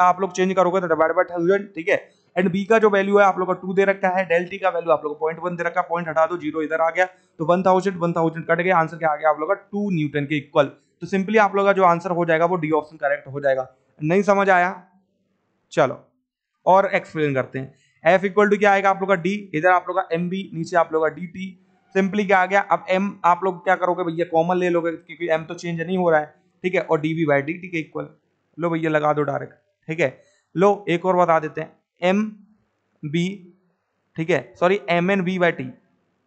आप लोग चेंज करोगे तो डिवाइड बाई थाउजेंड ठीक है एंड बी का जो वैल्यू है आप लोग का टू दे रखा है डेल टी का वैल्यू आप लोग पॉइंट वन दे रखा पॉइंट हटा दो जीरो इधर आ गया तो one thousand one thousand cut गया आंसर क्या आ गया आप लोग का टू न्यूटन के इक्वल तो सिंपली आप लोग का जो आंसर हो जाएगा वो डी ऑप्शन करेक्ट हो जाएगा नहीं समझ आया चलो और एक्सप्लेन करते हैं एफ इक्वल टू क्या आएगा आप लोग का डी इधर आप लोग का एम बी नीचे आप लोग का डी टी सिंपली क्या आ गया अब एम आप लोग क्या करोगे भैया कॉमन ले लोगे क्योंकि एम तो चेंज नहीं हो रहा है ठीक है और D B by D T के इक्वल लो भैया लगा दो डायरेक्ट ठीक है लो एक और बता देते हैं एम बी ठीक है sorry M N B by T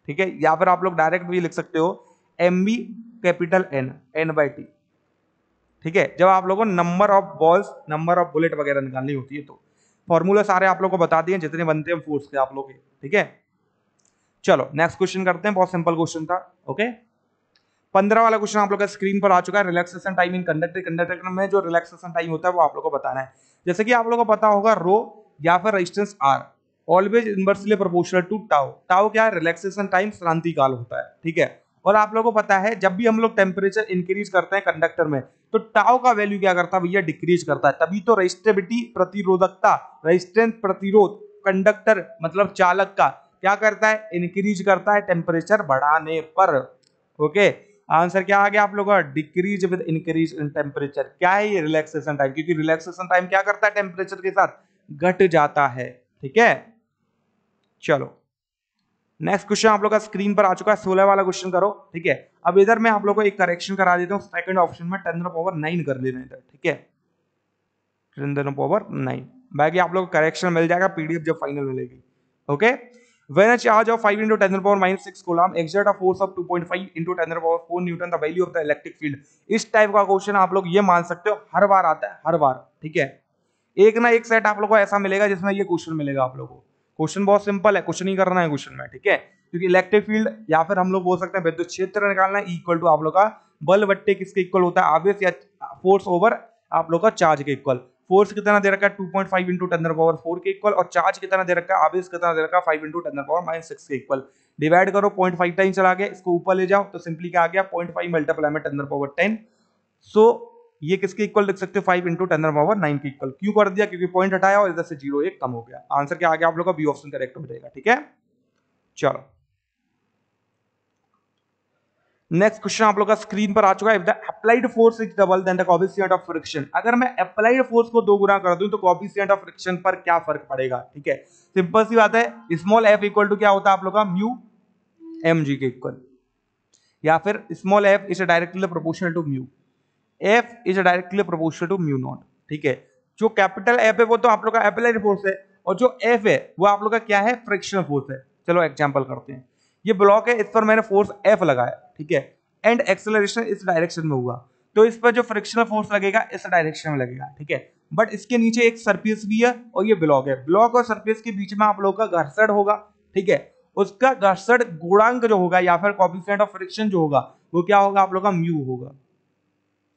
ठीक है या फिर आप लोग डायरेक्ट भी लिख सकते हो M B capital N N by T ठीक है जब आप लोगों number of balls number of bullet वगैरह निकालनी होती है तो फॉर्मूला सारे आप लोग को बता दिए जितने बनते हैं फोर्स के आप लोग ठीक है चलो नेक्स्ट क्वेश्चन करते हैं बहुत सिंपल क्वेश्चन था ओके पंद्रह वाला क्वेश्चन आप लोग का स्क्रीन पर आ चुका है relaxation time in conductor conductor में जो रिलैक्सेशन टाइम होता है वो आप लोग को बताना है जैसे कि आप लोगों को पता होगा रो या फिर resistance R always inversely proportional to tau tau क्या है रिलैक्सेशन टाइम श्रांति काल होता है ठीक है और आप लोगों को पता है जब भी हम लोग टेम्परेचर इंक्रीज करते हैं कंडक्टर में तो टाओ का वैल्यू क्या करता है भैया डिक्रीज करता है तभी तो रजिस्टेबिलिटी प्रतिरोधकता रजिस्टेंस प्रतिरोध कंडक्टर मतलब चालक का क्या करता है इंक्रीज करता है टेम्परेचर बढ़ाने पर ओके आंसर क्या आ गया आप लोगों का decrease with increase in temperature क्या है ये रिलैक्सेशन टाइम क्योंकि रिलैक्सेशन टाइम क्या करता है टेम्परेचर के साथ घट जाता है ठीक है चलो नेक्स्ट क्वेश्चन आप लोग का स्क्रीन पर आ चुका है सोलह वाला क्वेश्चन करो ठीक है अब इधर मैं आप लोग को एक करेक्शन करा देता हूँ सेकंड ऑप्शन में टेन पावर नाइन कर लेना इधर ठीक है टेन पावर नाइन बाकी आप लोग करेक्शन मिल जाएगा पीडीएफ जब फाइनल मिलेगी okay when a charge of five into ten to minus six coulomb 6 of force of two point five into ten to four newton the value of the electric field इस type का question आप लोग ये मान सकते हो हर बार आता है हर बार ठीक है एक ना एक सेट आप लोग को ऐसा मिलेगा जिसमें ये क्वेश्चन मिलेगा आप लोगों को क्वेश्चन बहुत सिंपल है क्वेश्चन ही करना है क्वेश्चन में ठीक है क्योंकि इलेक्ट्रिक फील्ड या फिर हम लोग बोल सकते हैं विद्युत क्षेत्र निकालना है इक्वल टू आप लोग का बल बट्टे किसके इक्वल होता है आवेश या फोर्स ओवर आप लोग का चार्ज के इक्वल फोर्स कितना दे रखा है two point five into ten the power four के इक्वल और चार्ज कितना दे रखा है आवेश कितना दे रखा है five into ten the power minus six के इक्वल डिवाइड करो पॉइंट फाइव टाइम चला गया इसको ऊपर ले जाओ तो सिंपली क्या आ गया पॉइंट फाइव मल्टीप्लाई में टेंदर पावर टेन सो ये किसके इक्वल लिख सकते हो five into ten power nine के इक्वल क्यों कर दिया क्योंकि पॉइंट हटाया और इधर से जीरो एक कम हो गया आंसर क्या आ गया आप लोगों का बी ऑप्शन करेक्ट हो जाएगा ठीक है चलो नेक्स्ट क्वेश्चन आप लोग का स्क्रीन पर आ चुका है if the applied force is double then the coefficient of friction अगर मैं अप्लाइड फोर्स को दो गुना कर दूं तो कॉफिशियंट ऑफ फ्रिक्शन पर क्या फर्क पड़ेगा ठीक है सिंपल सी बात है स्मॉल एफ इक्वल टू क्या होता है आप लोग का म्यू एम के इक्वल या फिर small F is directly proportional to mu F is directly proportional to mu naught ठीक है जो कैपिटल एफ है वो तो आप लोग का एप्लाइड फोर्स है और जो एफ है वो आप लोग का क्या है फ्रिक्शनल फोर्स है चलो एग्जाम्पल करते हैं ये ब्लॉक है इस पर मैंने फोर्स एफ लगाया ठीक है एंड एक्सेलरेशन इस डायरेक्शन में हुआ तो इस पर जो फ्रिक्शनल फोर्स लगेगा इस डायरेक्शन में लगेगा ठीक है बट इसके नीचे एक सरफेस भी है और ये ब्लॉक है ब्लॉक और सरफेस के बीच में आप लोग का घर्षण होगा ठीक है उसका घर्षण गुणांक जो होगा या फिर कॉपिसेंट ऑफ फ्रिक्शन जो होगा वो क्या होगा आप लोग का म्यू होगा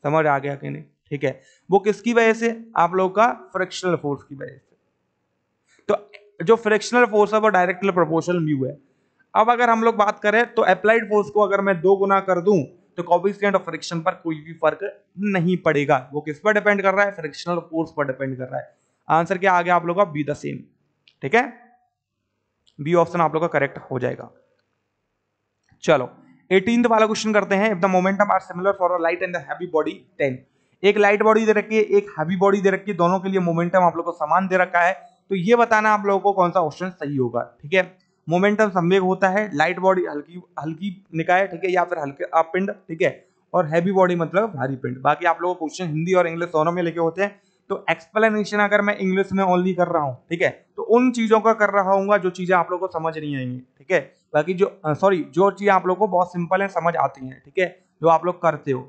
समझ आ गया कि नहीं ठीक है वो किसकी वजह से आप लोग का फ्रिक्शनल फोर्स की वजह से तो जो फ्रिक्शनल फोर्स है वो डायरेक्टल प्रोपोर्शनल म्यू है अब अगर हम लोग बात करें तो अप्लाइड फोर्स को अगर मैं दो गुना कर दूं तो कॉपिस्टेंट ऑफ फ्रिक्शन पर कोई भी फर्क नहीं पड़ेगा वो किस पर डिपेंड कर रहा है फ्रिक्शनल फोर्स पर डिपेंड कर रहा है आंसर क्या आ गया आप लोग का बी द सेम ठीक है बी ऑप्शन आप लोग का करेक्ट हो जाएगा चलो एटीन वाला क्वेश्चन करते हैं if the momentum are similar for a light and heavy body then एक लाइट बॉडी दे रखी है एक हैवी बॉडी दे रखी है दोनों के लिए मोमेंटम आप लोग को समान दे रखा है तो ये बताना आप लोगों को कौन सा ऑप्शन सही होगा ठीक है मोमेंटम संवेग होता है लाइट बॉडी हल्की हल्की निकाय ठीक है या फिर हल्के आप पिंड ठीक है और हैवी बॉडी मतलब भारी पिंड बाकी आप लोगों को क्वेश्चन हिंदी और इंग्लिश दोनों में लेके होते हैं तो एक्सप्लेनेशन अगर मैं इंग्लिश में ओनली कर रहा हूँ ठीक है तो उन चीजों का कर रहा हूँ जो चीजें आप लोग को समझ नहीं आएंगी ठीक है ताकि जो सॉरी जो चीज़ आप लोग को बहुत सिंपल है समझ आती हैं ठीक है जो आप लोग करते हो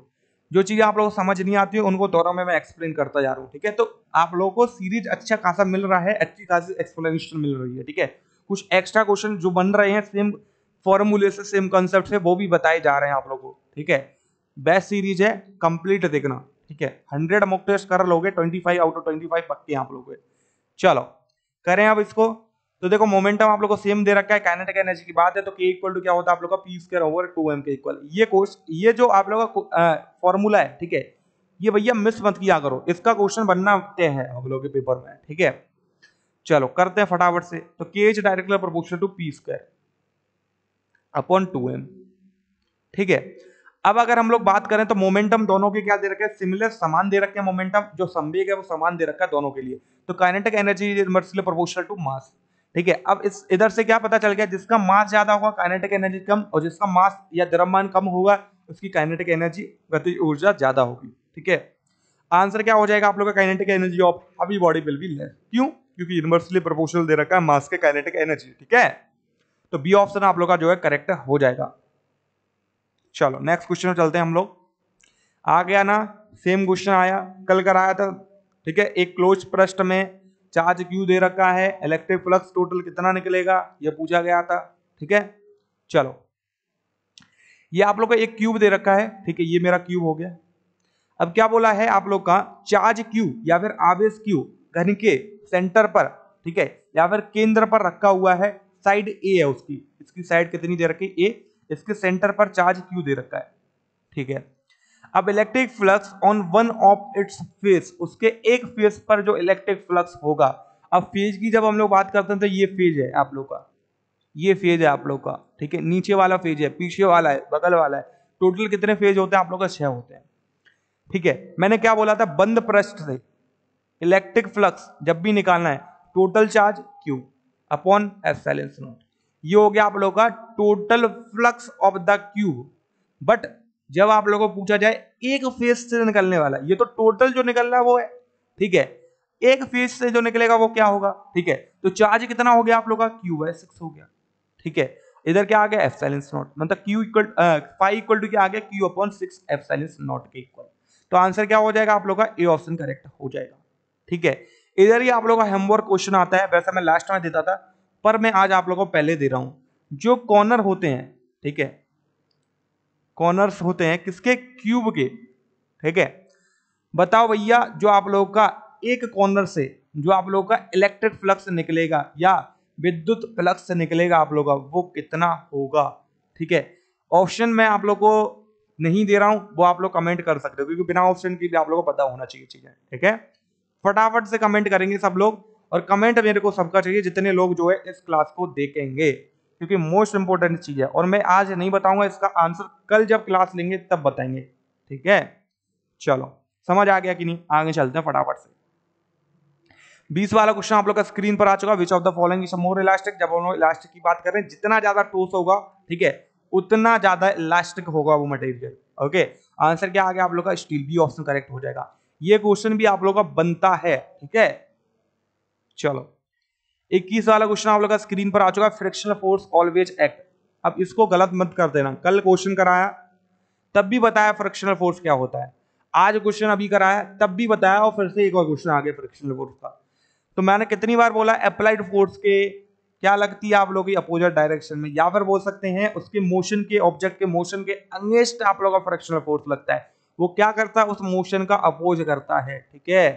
जो चीज़ें आप लोगों को समझ नहीं आती है उनको दोनों में मैं एक्सप्लेन करता जा रहा हूँ ठीक है तो आप लोगों को सीरीज अच्छा खासा मिल रहा है अच्छी खासी एक्सप्लेनेशन मिल रही है ठीक है कुछ एक्स्ट्रा क्वेश्चन जो बन रहे हैं सेम फॉर्मूले से सेम कंसेप्ट से वो भी बताए जा रहे हैं आप लोग को ठीक है बेस्ट सीरीज है कंप्लीट देखना ठीक है हंड्रेड मॉक टेस्ट कर लोगे ट्वेंटी आउट ऑफ ट्वेंटी पक्के आप लोग चलो करें आप इसको तो देखो मोमेंटम आप लोग को सेम दे रखा है काइनेटिक एनर्जी की बात है तो के इक्वल टू क्या होता है आप लोग का P square over two M के इक्वल ये कोर्स ये जो आप लोग का फॉर्मूला है ठीक है ये भैया मिस मत किया करो इसका क्वेश्चन बनना तय है आप लोग के पेपर में ठीक है चलो करते हैं फटाफट से तो के H directly proportional to P square upon two M ठीक है अब अगर हम लोग बात करें तो मोमेंटम दोनों के क्या दे रखे हैं सिमिलर समान दे रखे हैं मोमेंटम जो संवेग है वो समान दे रखा है दोनों के लिए तो kinetic energy is proportional to mass ठीक है अब इस इधर से क्या पता चल गया जिसका मास ज्यादा होगा काइनेटिक एनर्जी कम और जिसका मास या द्रव्यमान कम होगा उसकी काइनेटिक एनर्जी गति ऊर्जा ज्यादा होगी ठीक है आंसर क्या हो जाएगा आप लोग का काइनेटिक एनर्जी ऑफ अभी बॉडी विल बी लेस क्यों क्योंकि यूनिवर्सली प्रोपोर्शनल दे रखा है मास के काइनेटिक एनर्जी ठीक है तो बी ऑप्शन आप लोग का जो है करेक्ट हो जाएगा चलो नेक्स्ट क्वेश्चन चलते हैं हम लोग आ गया ना सेम क्वेश्चन आया कल कराया था ठीक है एक क्लोज प्रश्न में चार्ज क्यू दे रखा है इलेक्ट्रिक फ्लक्स टोटल कितना निकलेगा यह पूछा गया था ठीक है चलो ये आप लोग का एक क्यूब दे रखा है ठीक है ये मेरा क्यूब हो गया अब क्या बोला है आप लोग का चार्ज क्यू या फिर आवेश क्यू घन के सेंटर पर ठीक है या फिर केंद्र पर रखा हुआ है साइड ए है उसकी इसकी साइड कितनी दे रखी ए इसके सेंटर पर चार्ज क्यू दे रखा है ठीक है अब electric flux on one of its face उसके एक फेस पर जो इलेक्ट्रिक फ्लक्स होगा अब फेज की जब हम लोग बात करते हैं तो ये फेज है आप लोग का ये फेज है आप लोग का ठीक है नीचे वाला फेज है पीछे वाला है बगल वाला है टोटल कितने फेज होते हैं आप लोग का छह होते हैं ठीक है मैंने क्या बोला था बंद पृष्ठ से इलेक्ट्रिक फ्लक्स जब भी निकालना है total charge Q upon epsilon naught ये हो गया आप लोग का total flux of the cube but जब आप लोगों को पूछा जाए एक फेज से निकलने वाला ये तो टोटल जो निकल रहा है वो है ठीक है एक फेज से जो निकलेगा वो क्या होगा ठीक है तो चार्ज कितना हो गया आप लोग का क्यू बाय सिक्स हो गया ठीक है इधर क्या आ गया एफ साइलेंस नॉट मतलब Q equal five equal to क्या आ गया Q upon six epsilon naught के इक्वल तो आंसर क्या हो जाएगा आप लोग का ए ऑप्शन करेक्ट हो जाएगा ठीक है इधर ही आप लोग का होमवर्क क्वेश्चन आता है वैसा मैं लास्ट में देता था पर मैं आज आप लोगों को पहले दे रहा हूं जो कॉर्नर होते हैं ठीक है कॉर्नर्स होते हैं किसके क्यूब के ठीक है बताओ भैया जो आप लोगों का एक कॉर्नर से जो आप लोगों का इलेक्ट्रिक फ्लक्स निकलेगा या विद्युत फ्लक्स से निकलेगा आप लोगों का वो कितना होगा ठीक है ऑप्शन मैं आप लोग को नहीं दे रहा हूँ वो आप लोग कमेंट कर सकते हो क्योंकि बिना ऑप्शन के भी आप लोगों को पता होना चाहिए चीज़ें ठीक है फटाफट से कमेंट करेंगे सब लोग और कमेंट मेरे को सबका चाहिए जितने लोग जो है इस क्लास को देखेंगे क्योंकि मोस्ट इंपॉर्टेंट चीज़ है और मैं आज नहीं बताऊंगा इसका आंसर कल जब क्लास लेंगे तब बताएंगे ठीक है चलो समझ आ गया कि नहीं आगे चलते हैं फटाफट से बीस वाला क्वेश्चन आप लोग का स्क्रीन पर आ चुका which of the following is more elastic जब हम लोग इलास्टिक की बात कर रहे हैं जितना ज्यादा टोस होगा ठीक है उतना ज्यादा इलास्टिक होगा वो मटेरियल ओके आंसर क्या आ गया आप लोग का स्टील बी ऑप्शन करेक्ट हो जाएगा ये क्वेश्चन भी आप लोग का बनता है ठीक है चलो इक्कीस वाला क्वेश्चन आप लोग का स्क्रीन पर आ चुका है फ्रिक्शनल फोर्स ऑलवेज एक्ट अब इसको गलत मत कर देना कल क्वेश्चन कराया तब भी बताया फ्रिक्शनल फोर्स क्या होता है आज क्वेश्चन अभी कराया तब भी बताया और फिर से एक और क्वेश्चन आ गया फ्रिक्शनल फोर्स का तो मैंने कितनी बार बोला अप्लाइड फोर्स के क्या लगती है आप लोग अपोजिट डायरेक्शन में या फिर बोल सकते हैं उसके मोशन के ऑब्जेक्ट के मोशन के अंगेस्ट आप लोग का फ्रिक्शनल फोर्स लगता है वो क्या करता है उस मोशन का अपोज करता है ठीक है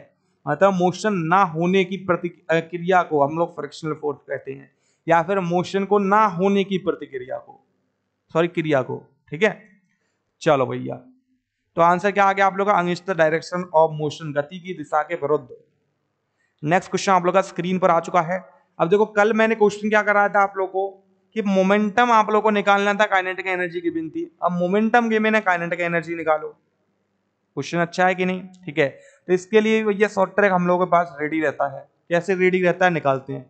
मतलब मोशन ना होने की प्रतिक्रिया को हम लोग फ्रिक्शनल फोर्स कहते हैं या फिर मोशन को ना होने की प्रतिक्रिया को सॉरी क्रिया को ठीक है चलो भैया तो आंसर क्या आ गया आप लोग का अंगिस्त डायरेक्शन ऑफ मोशन गति की दिशा के विरुद्ध नेक्स्ट क्वेश्चन आप लोग का स्क्रीन पर आ चुका है अब देखो कल मैंने क्वेश्चन क्या कराया था आप लोग को कि मोमेंटम आप लोग को निकालना था काइनेटिक एनर्जी की बिनती अब मोमेंटम के मैंने काइनेटिक एनर्जी निकालो क्वेश्चन अच्छा है कि नहीं ठीक है तो इसके लिए ये शॉर्ट ट्रैक हम लोगों के पास रेडी रहता है कैसे रेडी रहता है निकालते हैं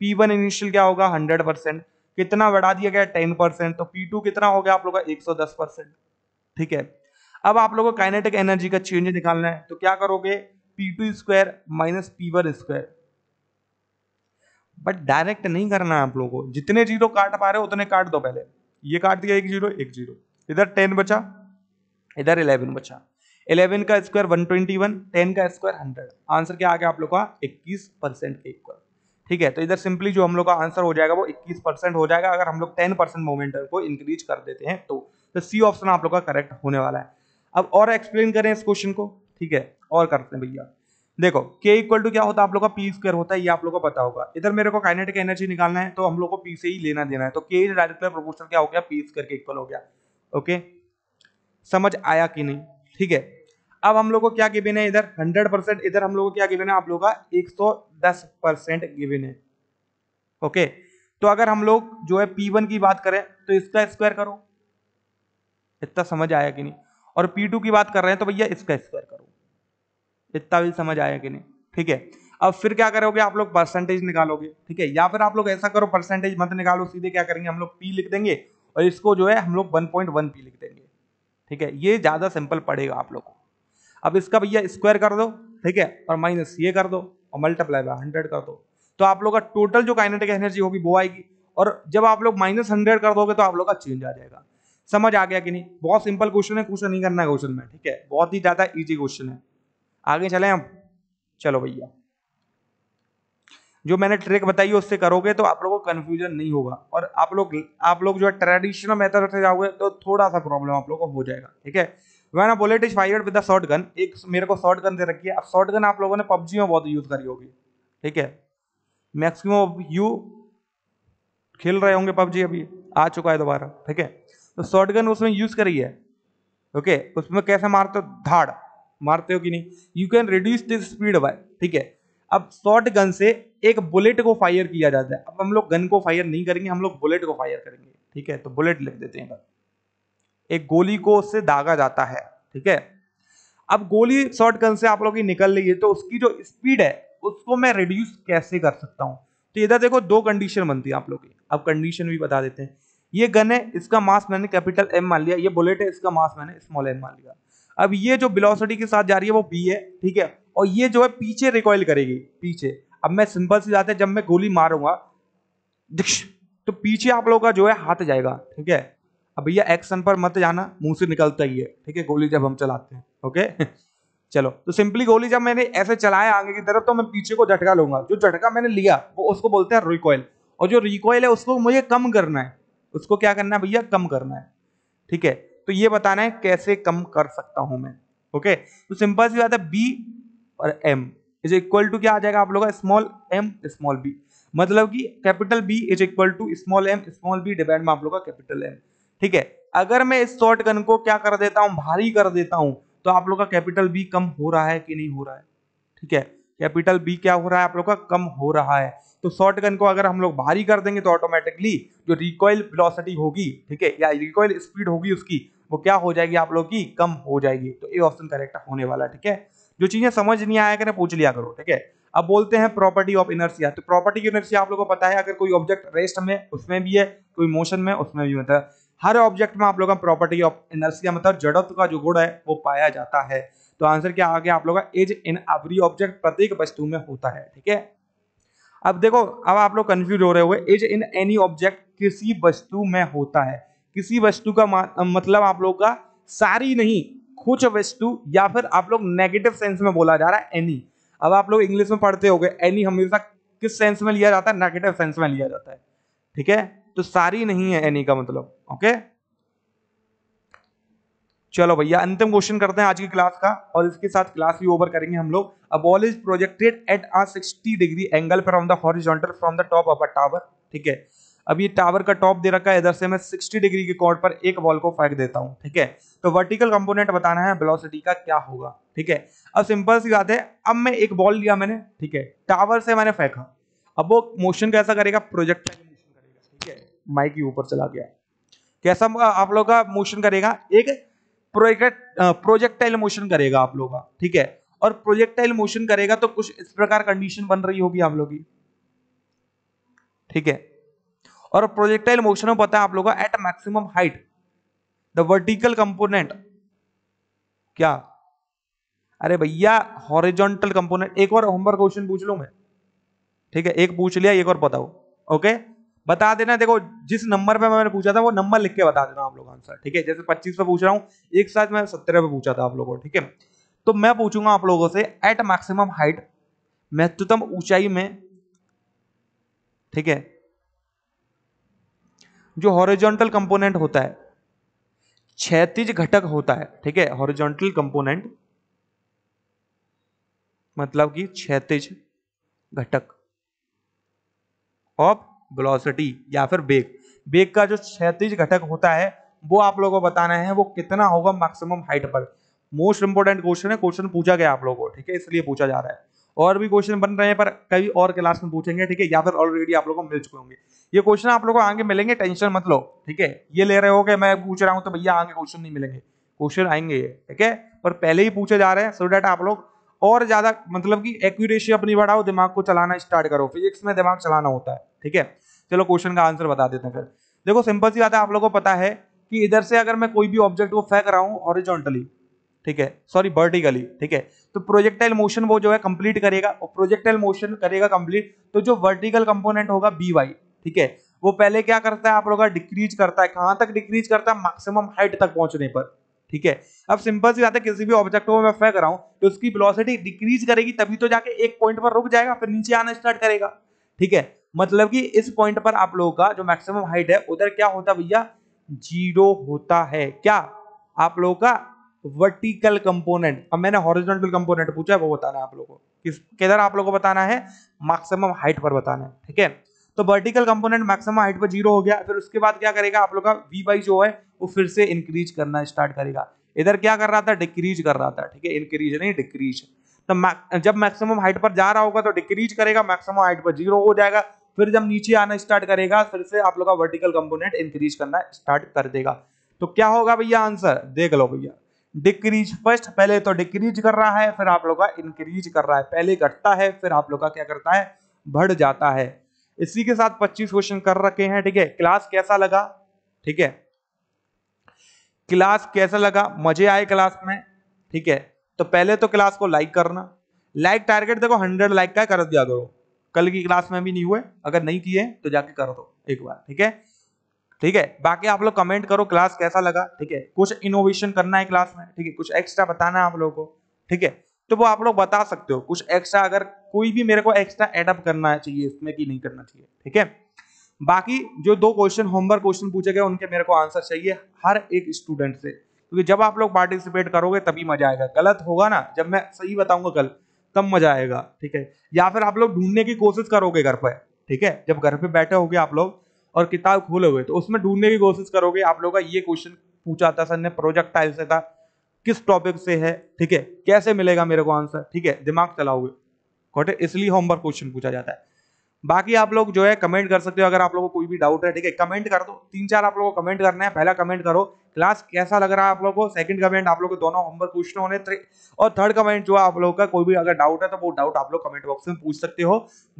पी वन इनिशियल क्या होगा हंड्रेड परसेंट कितना बढ़ा दिया गया टेन परसेंट तो पी टू कितना हो गया आप लोग का एक सौ दस परसेंट ठीक है अब आप लोगों को काइनेटिक एनर्जी का चेंज निकालना है तो क्या करोगे P two square minus P one square but direct नहीं करना है आप लोगों को जितने जीरो काट पा रहे हो उतने काट दो पहले ये काट दिया एक जीरो एक जीरो इधर टेन बचा इधर इलेवन बचा इलेवन का square one twenty one ten का स्क्वायर हंड्रेड आंसर क्या आ गया आप लोग का इक्कीस परसेंट के इक्वल ठीक है तो इधर सिंपली जो हम लोग का आंसर हो जाएगा वो इक्कीस परसेंट हो जाएगा अगर हम लोग टेन परसेंट मोमेंटम को इंक्रीज कर देते हैं तो, तो सी ऑप्शन आप लोग का करेक्ट होने वाला है अब और एक्सप्लेन करें इस क्वेश्चन को ठीक है और करते हैं भैया देखो के इक्वल टू क्या होता है आप लोग का पी स्क्वायर होता है ये आप लोग को पता होगा इधर मेरे को काइनेटिक एनर्जी निकालना है तो हम लोग को पी से ही लेना देना है तो के डायरेक्टली प्रोपोर्शनल क्या हो गया पी स्क्वायर के इक्वल हो गया ओके समझ आया कि नहीं ठीक है अब हम लोग को क्या गिविन है इधर हंड्रेड परसेंट इधर हम लोग को क्या गिविन है आप लोगों का एक सौ दस परसेंट गिविन है ओके तो अगर हम लोग जो है पी वन की बात करें तो इसका स्क्वायर करो इतना समझ आया कि नहीं और पी टू की बात कर रहे हैं तो भैया इसका स्क्वायर करो इतना भी समझ आया कि नहीं ठीक है अब फिर क्या करोगे आप लोग परसेंटेज निकालोगे ठीक है या फिर आप लोग ऐसा करो परसेंटेज मत निकालो सीधे क्या करेंगे हम लोग पी लिख देंगे और इसको जो है हम लोग वन पॉइंट वन पी लिख देंगे ठीक है ये ज़्यादा सिंपल पड़ेगा आप लोग को अब इसका भैया स्क्वायर कर दो ठीक है और माइनस ये कर दो और मल्टीप्लाई बाय हंड्रेड कर दो तो आप लोग का टोटल जो काइनेटिक एनर्जी होगी वो आएगी और जब आप लोग माइनस हंड्रेड कर दोगे तो आप लोग का चेंज आ जाएगा समझ आ गया कि नहीं बहुत सिंपल क्वेश्चन है क्वेश्चन नहीं करना है क्वेश्चन में ठीक है बहुत ही ज़्यादा ईजी क्वेश्चन है आगे चले हम चलो भैया जो मैंने ट्रिक बताई है उससे करोगे तो आप लोगों को कन्फ्यूजन नहीं होगा और आप लोग आप लोग जो है ट्रेडिशनल मेथड से जाओगे तो थोड़ा सा प्रॉब्लम आप लोगों को हो जाएगा ठीक है one bullet is fire with shotgun एक मेरे को शॉर्ट गन दे रखी है अब शॉर्ट गन आप लोगों ने पबजी में बहुत यूज करी होगी ठीक है मैक्सिमम ऑफ यू खेल रहे होंगे पबजी अभी आ चुका है दोबारा ठीक है तो शॉर्ट गन उसमें यूज करी है ओके उसमें कैसे मारते हो धाड़ मारते हो कि नहीं you can reduce this speed by ठीक है अब शॉर्ट गन से एक बुलेट को फायर किया जाता है अब हम लोग गन को फायर नहीं करेंगे हम लोग बुलेट को फायर करेंगे ठीक है तो बुलेट लिख देते हैं एक गोली को उससे दागा जाता है ठीक है अब गोली शॉर्ट गन से आप लोग की निकल रही है तो उसकी जो स्पीड है उसको मैं रिड्यूस कैसे कर सकता हूँ तो इधर देखो दो कंडीशन बनती है आप लोग की अब कंडीशन भी बता देते हैं ये गन है इसका मास मैंने कैपिटल एम मान लिया ये बुलेट है इसका मास मैंने स्मॉल एम मान लिया अब ये जो बिलोसिटी के साथ जा रही है वो बी है ठीक है और ये जो है पीछे रिकॉयल करेगी पीछे अब मैं सिंपल सी बात है जब मैं गोली मारूंगा तो पीछे आप लोगों का जो है हाथ जाएगा ठीक है अब भैया एक्शन पर मत जाना मुंह से निकलता ही है ठीक है गोली जब हम चलाते हैं ओके <laughs> चलो तो सिंपली गोली जब मैंने ऐसे चलाया आगे की तरफ तो मैं पीछे को झटका लूंगा जो झटका मैंने लिया वो उसको बोलते हैं रिकॉयल और जो रिकॉयल है उसको मुझे कम करना है उसको क्या करना है भैया कम करना है ठीक है तो ये बताना है कैसे कम कर सकता हूं मैं ओके तो सिंपल सी बात है बी और एम इज इक्वल टू क्या आ जाएगा आप लोग का स्मॉल एम स्मॉल बी मतलब कि capital B is equal to small M small B divide में आप लोग का कैपिटल एम ठीक है अगर मैं इस शॉर्ट गन को क्या कर देता हूँ भारी कर देता हूँ तो आप लोग का कैपिटल बी कम हो रहा है कि नहीं हो रहा है ठीक है कैपिटल बी क्या हो रहा है आप लोग का कम हो रहा है तो शॉर्ट गन को अगर हम लोग भारी कर देंगे तो ऑटोमेटिकली जो रिकॉइल वेलोसिटी होगी ठीक है या रिकॉइल स्पीड होगी उसकी वो क्या हो जाएगी आप लोग की कम हो जाएगी तो ये ऑप्शन करेक्ट होने वाला ठीक है जो चीजें समझ नहीं आया करें पूछ लिया करो ठीक है अब बोलते हैं प्रॉपर्टी ऑफ इनर्सिया तो प्रॉपर्टी इनर्सिया आप लोगों को पता है अगर कोई ऑब्जेक्ट रेस्ट में उसमें भी है कोई मोशन में उसमें भी मतलब हर ऑब्जेक्ट में आप लोगों का प्रॉपर्टी ऑफ इनर्सिया मतलब जड़त्व का जो गुण है वो पाया जाता है तो आंसर क्या आ गया आप लोग का इज इन एवरी ऑब्जेक्ट प्रत्येक वस्तु में होता है ठीक है अब देखो अब आप लोग कंफ्यूज हो रहे हुए इज इन एनी ऑब्जेक्ट किसी वस्तु में होता है किसी वस्तु का मतलब आप लोग का सारी नहीं कुछ वस्तु या फिर आप लोग नेगेटिव सेंस में बोला जा रहा है एनी अब आप लोग इंग्लिश में पढ़ते हो गए एनी हमेशा किस सेंस में लिया जाता है नेगेटिव सेंस में लिया जाता है ठीक है तो सारी नहीं है एनी का मतलब ओके चलो भैया अंतिम क्वेश्चन करते हैं आज की क्लास का और इसके साथ क्लास भी ओवर करेंगे हम लोग a ball is projected at a 60 degree angle from the horizontal from the top of a tower ठीक है अब ये टावर का टॉप दे रखा है इधर से मैं 60 डिग्री के कोण पर एक बॉल को फेंक देता हूँ ठीक है तो वर्टिकल कंपोनेंट बताना है वेलोसिटी का क्या होगा ठीक है अब सिंपल सी बात है अब मैं एक बॉल लिया मैंने ठीक है टावर से मैंने फेंका अब वो मोशन कैसा करेगा प्रोजेक्ट ठीक है माइक ऊपर चला गया कैसा आप लोग का मोशन करेगा एक प्रोजेक्ट प्रोजेक्टाइल मोशन करेगा आप लोग का ठीक है और प्रोजेक्टाइल मोशन करेगा तो कुछ इस प्रकार कंडीशन बन रही होगी आप लोग की ठीक है और प्रोजेक्टाइल मोशन में पता है आप लोगों का at maximum height the vertical component क्या अरे भैया हॉरिजॉन्टल कंपोनेंट एक और होमवर्क क्वेश्चन पूछ लू मैं ठीक है एक पूछ लिया एक और बताओ ओके बता देना देखो जिस नंबर पे मैंने पूछा था वो नंबर लिख के बता देना आप लोग आंसर ठीक है जैसे 25 पे पूछ रहा हूँ एक साथ मैं 17 पे पूछा था आप लोगों को ठीक है तो मैं पूछूंगा आप लोगों से एट मैक्सिमम हाइट महत्वतम ऊंचाई में ठीक है जो हॉरिजॉन्टल कंपोनेंट होता है क्षैतिज घटक होता है ठीक है हॉरिजॉन्टल कंपोनेंट मतलब कि क्षैतिज घटक ऑफ वेलोसिटी या फिर बेग बेग का जो क्षैतिज घटक होता है वो आप लोगों को बताना है वो कितना होगा मैक्सिमम हाइट पर मोस्ट इंपोर्टेंट क्वेश्चन है क्वेश्चन पूछा गया आप लोगों को ठीक है इसलिए पूछा जा रहा है और भी क्वेश्चन बन रहे हैं पर कभी और क्लास में पूछेंगे ठीक है या फिर ऑलरेडी आप लोगों को मिल चुके होंगे ये क्वेश्चन आप लोगों को आगे मिलेंगे टेंशन मत लो ठीक है ये ले रहे हो कि मैं पूछ रहा हूँ तो भैया आगे क्वेश्चन नहीं मिलेंगे क्वेश्चन आएंगे ठीक है पर पहले ही पूछे जा रहे हैं सो डेट आप लोग और ज्यादा मतलब कि एक्यूरेसी अपनी बढ़ाओ दिमाग को चलाना स्टार्ट करो फिजिक्स में दिमाग चलाना होता है ठीक है चलो क्वेश्चन का आंसर बता देते हैं फिर देखो सिंपल सी बात है आप लोगों को पता है कि इधर से अगर मैं कोई भी ऑब्जेक्ट को फेंक रहा हूँ ऑरिजोनटली ठीक है सॉरी वर्टिकली ठीक है तो प्रोजेक्टाइल मोशन वो जो है कंप्लीट करेगा और प्रोजेक्टाइल मोशन करेगा कंप्लीट तो जो वर्टिकल कंपोनेंट होगा बी वाई ठीक है वो पहले क्या करता है आप लोग डिक्रीज करता है कहां तक डिक्रीज करता है मैक्सिमम हाइट तक पहुंचने पर ठीक है अब सिंपल सी बात है किसी भी ऑब्जेक्ट को मैं फेंक रहा हूं तो उसकी वेलोसिटी डिक्रीज करेगी तभी तो जाके एक पॉइंट पर रुक जाएगा फिर नीचे आना स्टार्ट करेगा ठीक है मतलब कि इस पॉइंट पर आप लोगों का जो मैक्सिमम हाइट है उधर क्या होता है भैया जीरो होता है क्या आप लोगों का वर्टिकल कंपोनेंट अब मैंने हॉरिजॉन्टल कंपोनेंट पूछा है वो बताना है आप लोगों को किस किधर आप लोगों को बताना है मैक्सिमम हाइट पर बताना है ठीक है तो वर्टिकल कंपोनेंट मैक्सिमम हाइट पर जीरो हो गया फिर उसके बाद क्या करेगा आप लोग का वी बाई जो है वो फिर से इंक्रीज करना स्टार्ट करेगा इधर क्या कर रहा था डिक्रीज कर रहा था ठीक है इंक्रीज नहीं डिक्रीज तो जब मैक्सिमम हाइट पर जा रहा होगा तो डिक्रीज करेगा मैक्सिमम हाइट पर जीरो हो जाएगा फिर जब नीचे आना स्टार्ट करेगा फिर से आप लोग का वर्टिकल कंपोनेंट इंक्रीज करना स्टार्ट कर देगा तो क्या होगा भैया आंसर देख लो भैया डिक्रीज फर्स्ट पहले तो डिक्रीज कर रहा है फिर आप लोग का इंक्रीज कर रहा है पहले घटता है फिर आप लोग का क्या करता है बढ़ जाता है इसी के साथ 25 क्वेश्चन कर रखे हैं ठीक है क्लास कैसा लगा ठीक है क्लास कैसा लगा मजे आए क्लास में ठीक है तो पहले तो क्लास को लाइक करना लाइक टारगेट देखो हंड्रेड लाइक का कर दिया करो कल की क्लास में भी नहीं हुए अगर नहीं किए तो जाके कर दो एक बार ठीक है ठीक है बाकी आप लोग कमेंट करो क्लास कैसा लगा ठीक है कुछ इनोवेशन करना है क्लास में ठीक है कुछ एक्स्ट्रा बताना है आप लोगों को ठीक है तो वो आप लोग बता सकते हो कुछ एक्स्ट्रा अगर कोई भी मेरे को एक्स्ट्रा एडअप करना चाहिए इसमें कि नहीं करना चाहिए ठीक है बाकी जो दो क्वेश्चन होमवर्क क्वेश्चन पूछे गए उनके मेरे को आंसर चाहिए हर एक स्टूडेंट से क्योंकि जब आप लोग पार्टिसिपेट करोगे तभी मजा आएगा गलत होगा ना जब मैं सही बताऊंगा कल तब मजा आएगा ठीक है या फिर आप लोग ढूंढने की कोशिश करोगे घर पर ठीक है जब घर पे बैठे होगे आप लोग और किताब खोले हुए तो उसमें ढूंढने की कोशिश करोगे आप लोग का ये क्वेश्चन पूछा था सर ने प्रोजेक्टाइल से था किस टॉपिक से है ठीक है कैसे मिलेगा मेरे को आंसर ठीक है दिमाग चलाओगे कॉटे इसलिए होमवर्क क्वेश्चन पूछा जाता है बाकी आप लोग जो है कमेंट कर सकते हो अगर आप लोगों को कोई भी डाउट है ठीक है कमेंट कर दो तीन चार आप लोगों को कमेंट करना है पहला कमेंट करो क्लास कैसा लग रहा है आप लोगों को सेकंड कमेंट आप लोगों को दोनों होमवर्क पूछना होने और थर्ड कमेंट जो है आप लोगों का कोई भी अगर डाउट है तो वो डाउट आप लोग कमेंट बॉक्स में पूछ सकते हो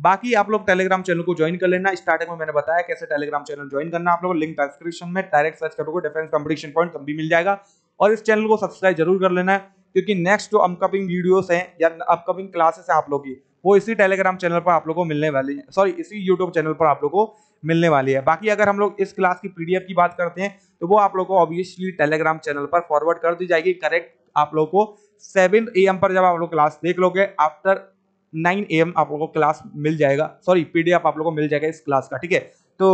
बाकी आप लोग टेलीग्राम चैनल को ज्वाइन कर लेना स्टार्टिंग में मैंने बताया कैसे टेलीग्राम चैनल ज्वाइन करना आप लोग लिंक डिस्क्रिप्शन में डायरेक्ट सर्च करोगे डिफेंस कॉम्पिटिशन पॉइंट कम भी मिल जाएगा और इस चैनल को सब्सक्राइब जरूर कर लेना है क्योंकि नेक्स्ट जो अपकमिंग वीडियोस हैं या अपकमिंग क्लासेस हैं आप लोग की वो इसी टेलीग्राम चैनल पर आप लोग को मिलने वाली है सॉरी इसी यूट्यूब चैनल पर आप लोग को मिलने वाली है बाकी अगर हम लोग इस क्लास की पीडीएफ की बात करते हैं तो वो आप लोग को ऑब्वियसली टेलीग्राम चैनल पर फॉरवर्ड कर दी जाएगी करेक्ट आप लोग को सेवन ए पर जब आप लोग क्लास देख लोगे आफ्टर नाइन ए आप लोग को क्लास मिल जाएगा सॉरी पीडीएफ आप लोग को मिल जाएगा इस क्लास का ठीक है तो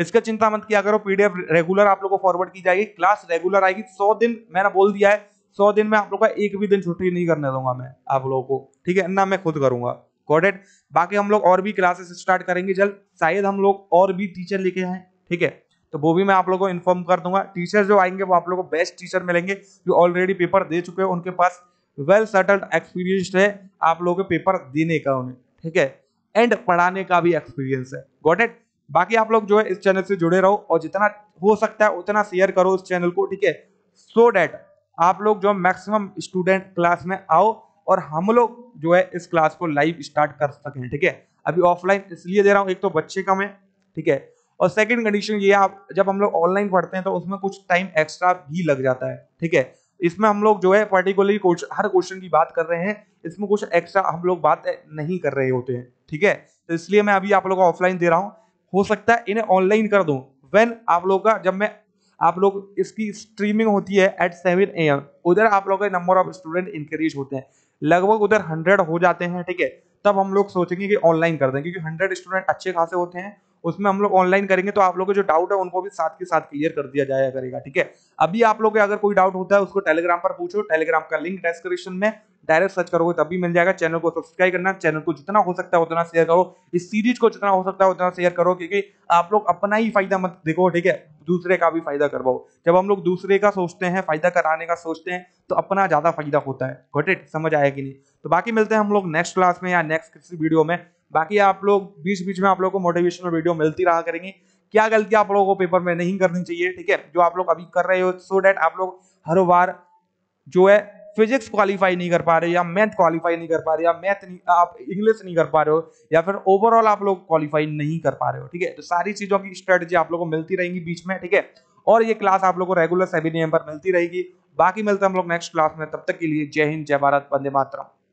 इसका चिंता मत किया करो पीडीएफ रेगुलर आप लोग को फॉरवर्ड की जाएगी क्लास रेगुलर आएगी सौ दिन मैंने बोल दिया है सौ दिन में आप लोग का एक भी दिन छुट्टी नहीं करने दूंगा मैं आप लोगों को ठीक है ना मैं खुद करूंगा गॉडेड बाकी हम लोग और भी क्लासेस स्टार्ट करेंगे जल्द शायद हम लोग और भी टीचर लेके आए ठीक है तो वो भी मैं आप लोगों को इन्फॉर्म कर दूंगा टीचर जो आएंगे वो आप लोगों को बेस्ट टीचर मिलेंगे जो ऑलरेडी पेपर दे चुके हैं उनके पास वेल सेटल्ड एक्सपीरियंस है आप लोगों के पेपर देने का उन्हें ठीक है एंड पढ़ाने का भी एक्सपीरियंस है गॉट इट बाकी आप लोग जो है इस चैनल से जुड़े रहो और जितना हो सकता है उतना शेयर करो इस चैनल को ठीक है सो डैट आप लोग जो मैक्सिमम स्टूडेंट क्लास में आओ और हम लोग जो है इस क्लास को लाइव स्टार्ट कर सकें ठीक है अभी ऑफलाइन इसलिए दे रहा हूँ एक तो बच्चे कम है ठीक है और सेकंड कंडीशन ये आप जब हम लोग ऑनलाइन पढ़ते हैं तो उसमें कुछ टाइम एक्स्ट्रा भी लग जाता है ठीक है इसमें हम लोग जो है पर्टिकुलरली हर क्वेश्चन की बात कर रहे हैं इसमें कुछ एक्स्ट्रा हम लोग बात नहीं कर रहे होते हैं ठीक है तो इसलिए मैं अभी आप लोग को ऑफलाइन दे रहा हूँ हो सकता है इन्हें ऑनलाइन कर दूँ वेन आप लोग का जब मैं आप लोग इसकी स्ट्रीमिंग होती है एट सेवन ए उधर आप लोग का नंबर ऑफ स्टूडेंट इंक्रीज होते हैं लगभग उधर हंड्रेड हो जाते हैं ठीक है तब हम लोग सोचेंगे कि ऑनलाइन कर दें क्योंकि हंड्रेड स्टूडेंट अच्छे खासे होते हैं उसमें हम लोग ऑनलाइन करेंगे तो आप लोग जो डाउट है उनको भी साथ के साथ क्लियर कर दिया जाया करेगा ठीक है अभी आप लोग अगर कोई डाउट होता है उसको टेलीग्राम पर पूछो टेलीग्राम का लिंक डिस्क्रिप्शन में डायरेक्ट सर्च करोगे तब भी मिल जाएगा चैनल को सब्सक्राइब करना चैनल को जितना हो सकता है उतना शेयर करो इस सीरीज को जितना हो सकता है उतना शेयर करो क्योंकि आप लोग अपना ही फायदा मत देखो ठीक है दूसरे का भी फायदा करवाओ जब हम लोग दूसरे का सोचते हैं फायदा कराने का सोचते हैं तो अपना ज्यादा फायदा होता है घोटेट समझ आया कि नहीं तो बाकी मिलते हैं हम लोग नेक्स्ट क्लास में या नेक्स्ट किसी वीडियो में बाकी आप लोग बीच बीच में आप लोग को मोटिवेशनल वीडियो मिलती रहा करेंगे क्या गलती आप लोगों को पेपर में नहीं करनी चाहिए ठीक है जो आप लोग अभी कर रहे हो सो डैट आप लोग हर बार जो है फिजिक्स क्वालिफाई नहीं कर पा रहे या मैथ क्वालिफाई नहीं कर पा रहे या मैथ नहीं आप इंग्लिश नहीं कर पा रहे हो या फिर ओवरऑल आप लोग क्वालिफाई नहीं कर पा रहे हो ठीक है तो सारी चीजों की स्ट्रेटजी आप लोग को मिलती रहेगी बीच में ठीक है और ये क्लास आप लोगों को रेगुलर सेमिनियम पर मिलती रहेगी बाकी मिलते हैं हम लोग नेक्स्ट क्लास में तब तक के लिए जय हिंद जय भारत वंदे मातरम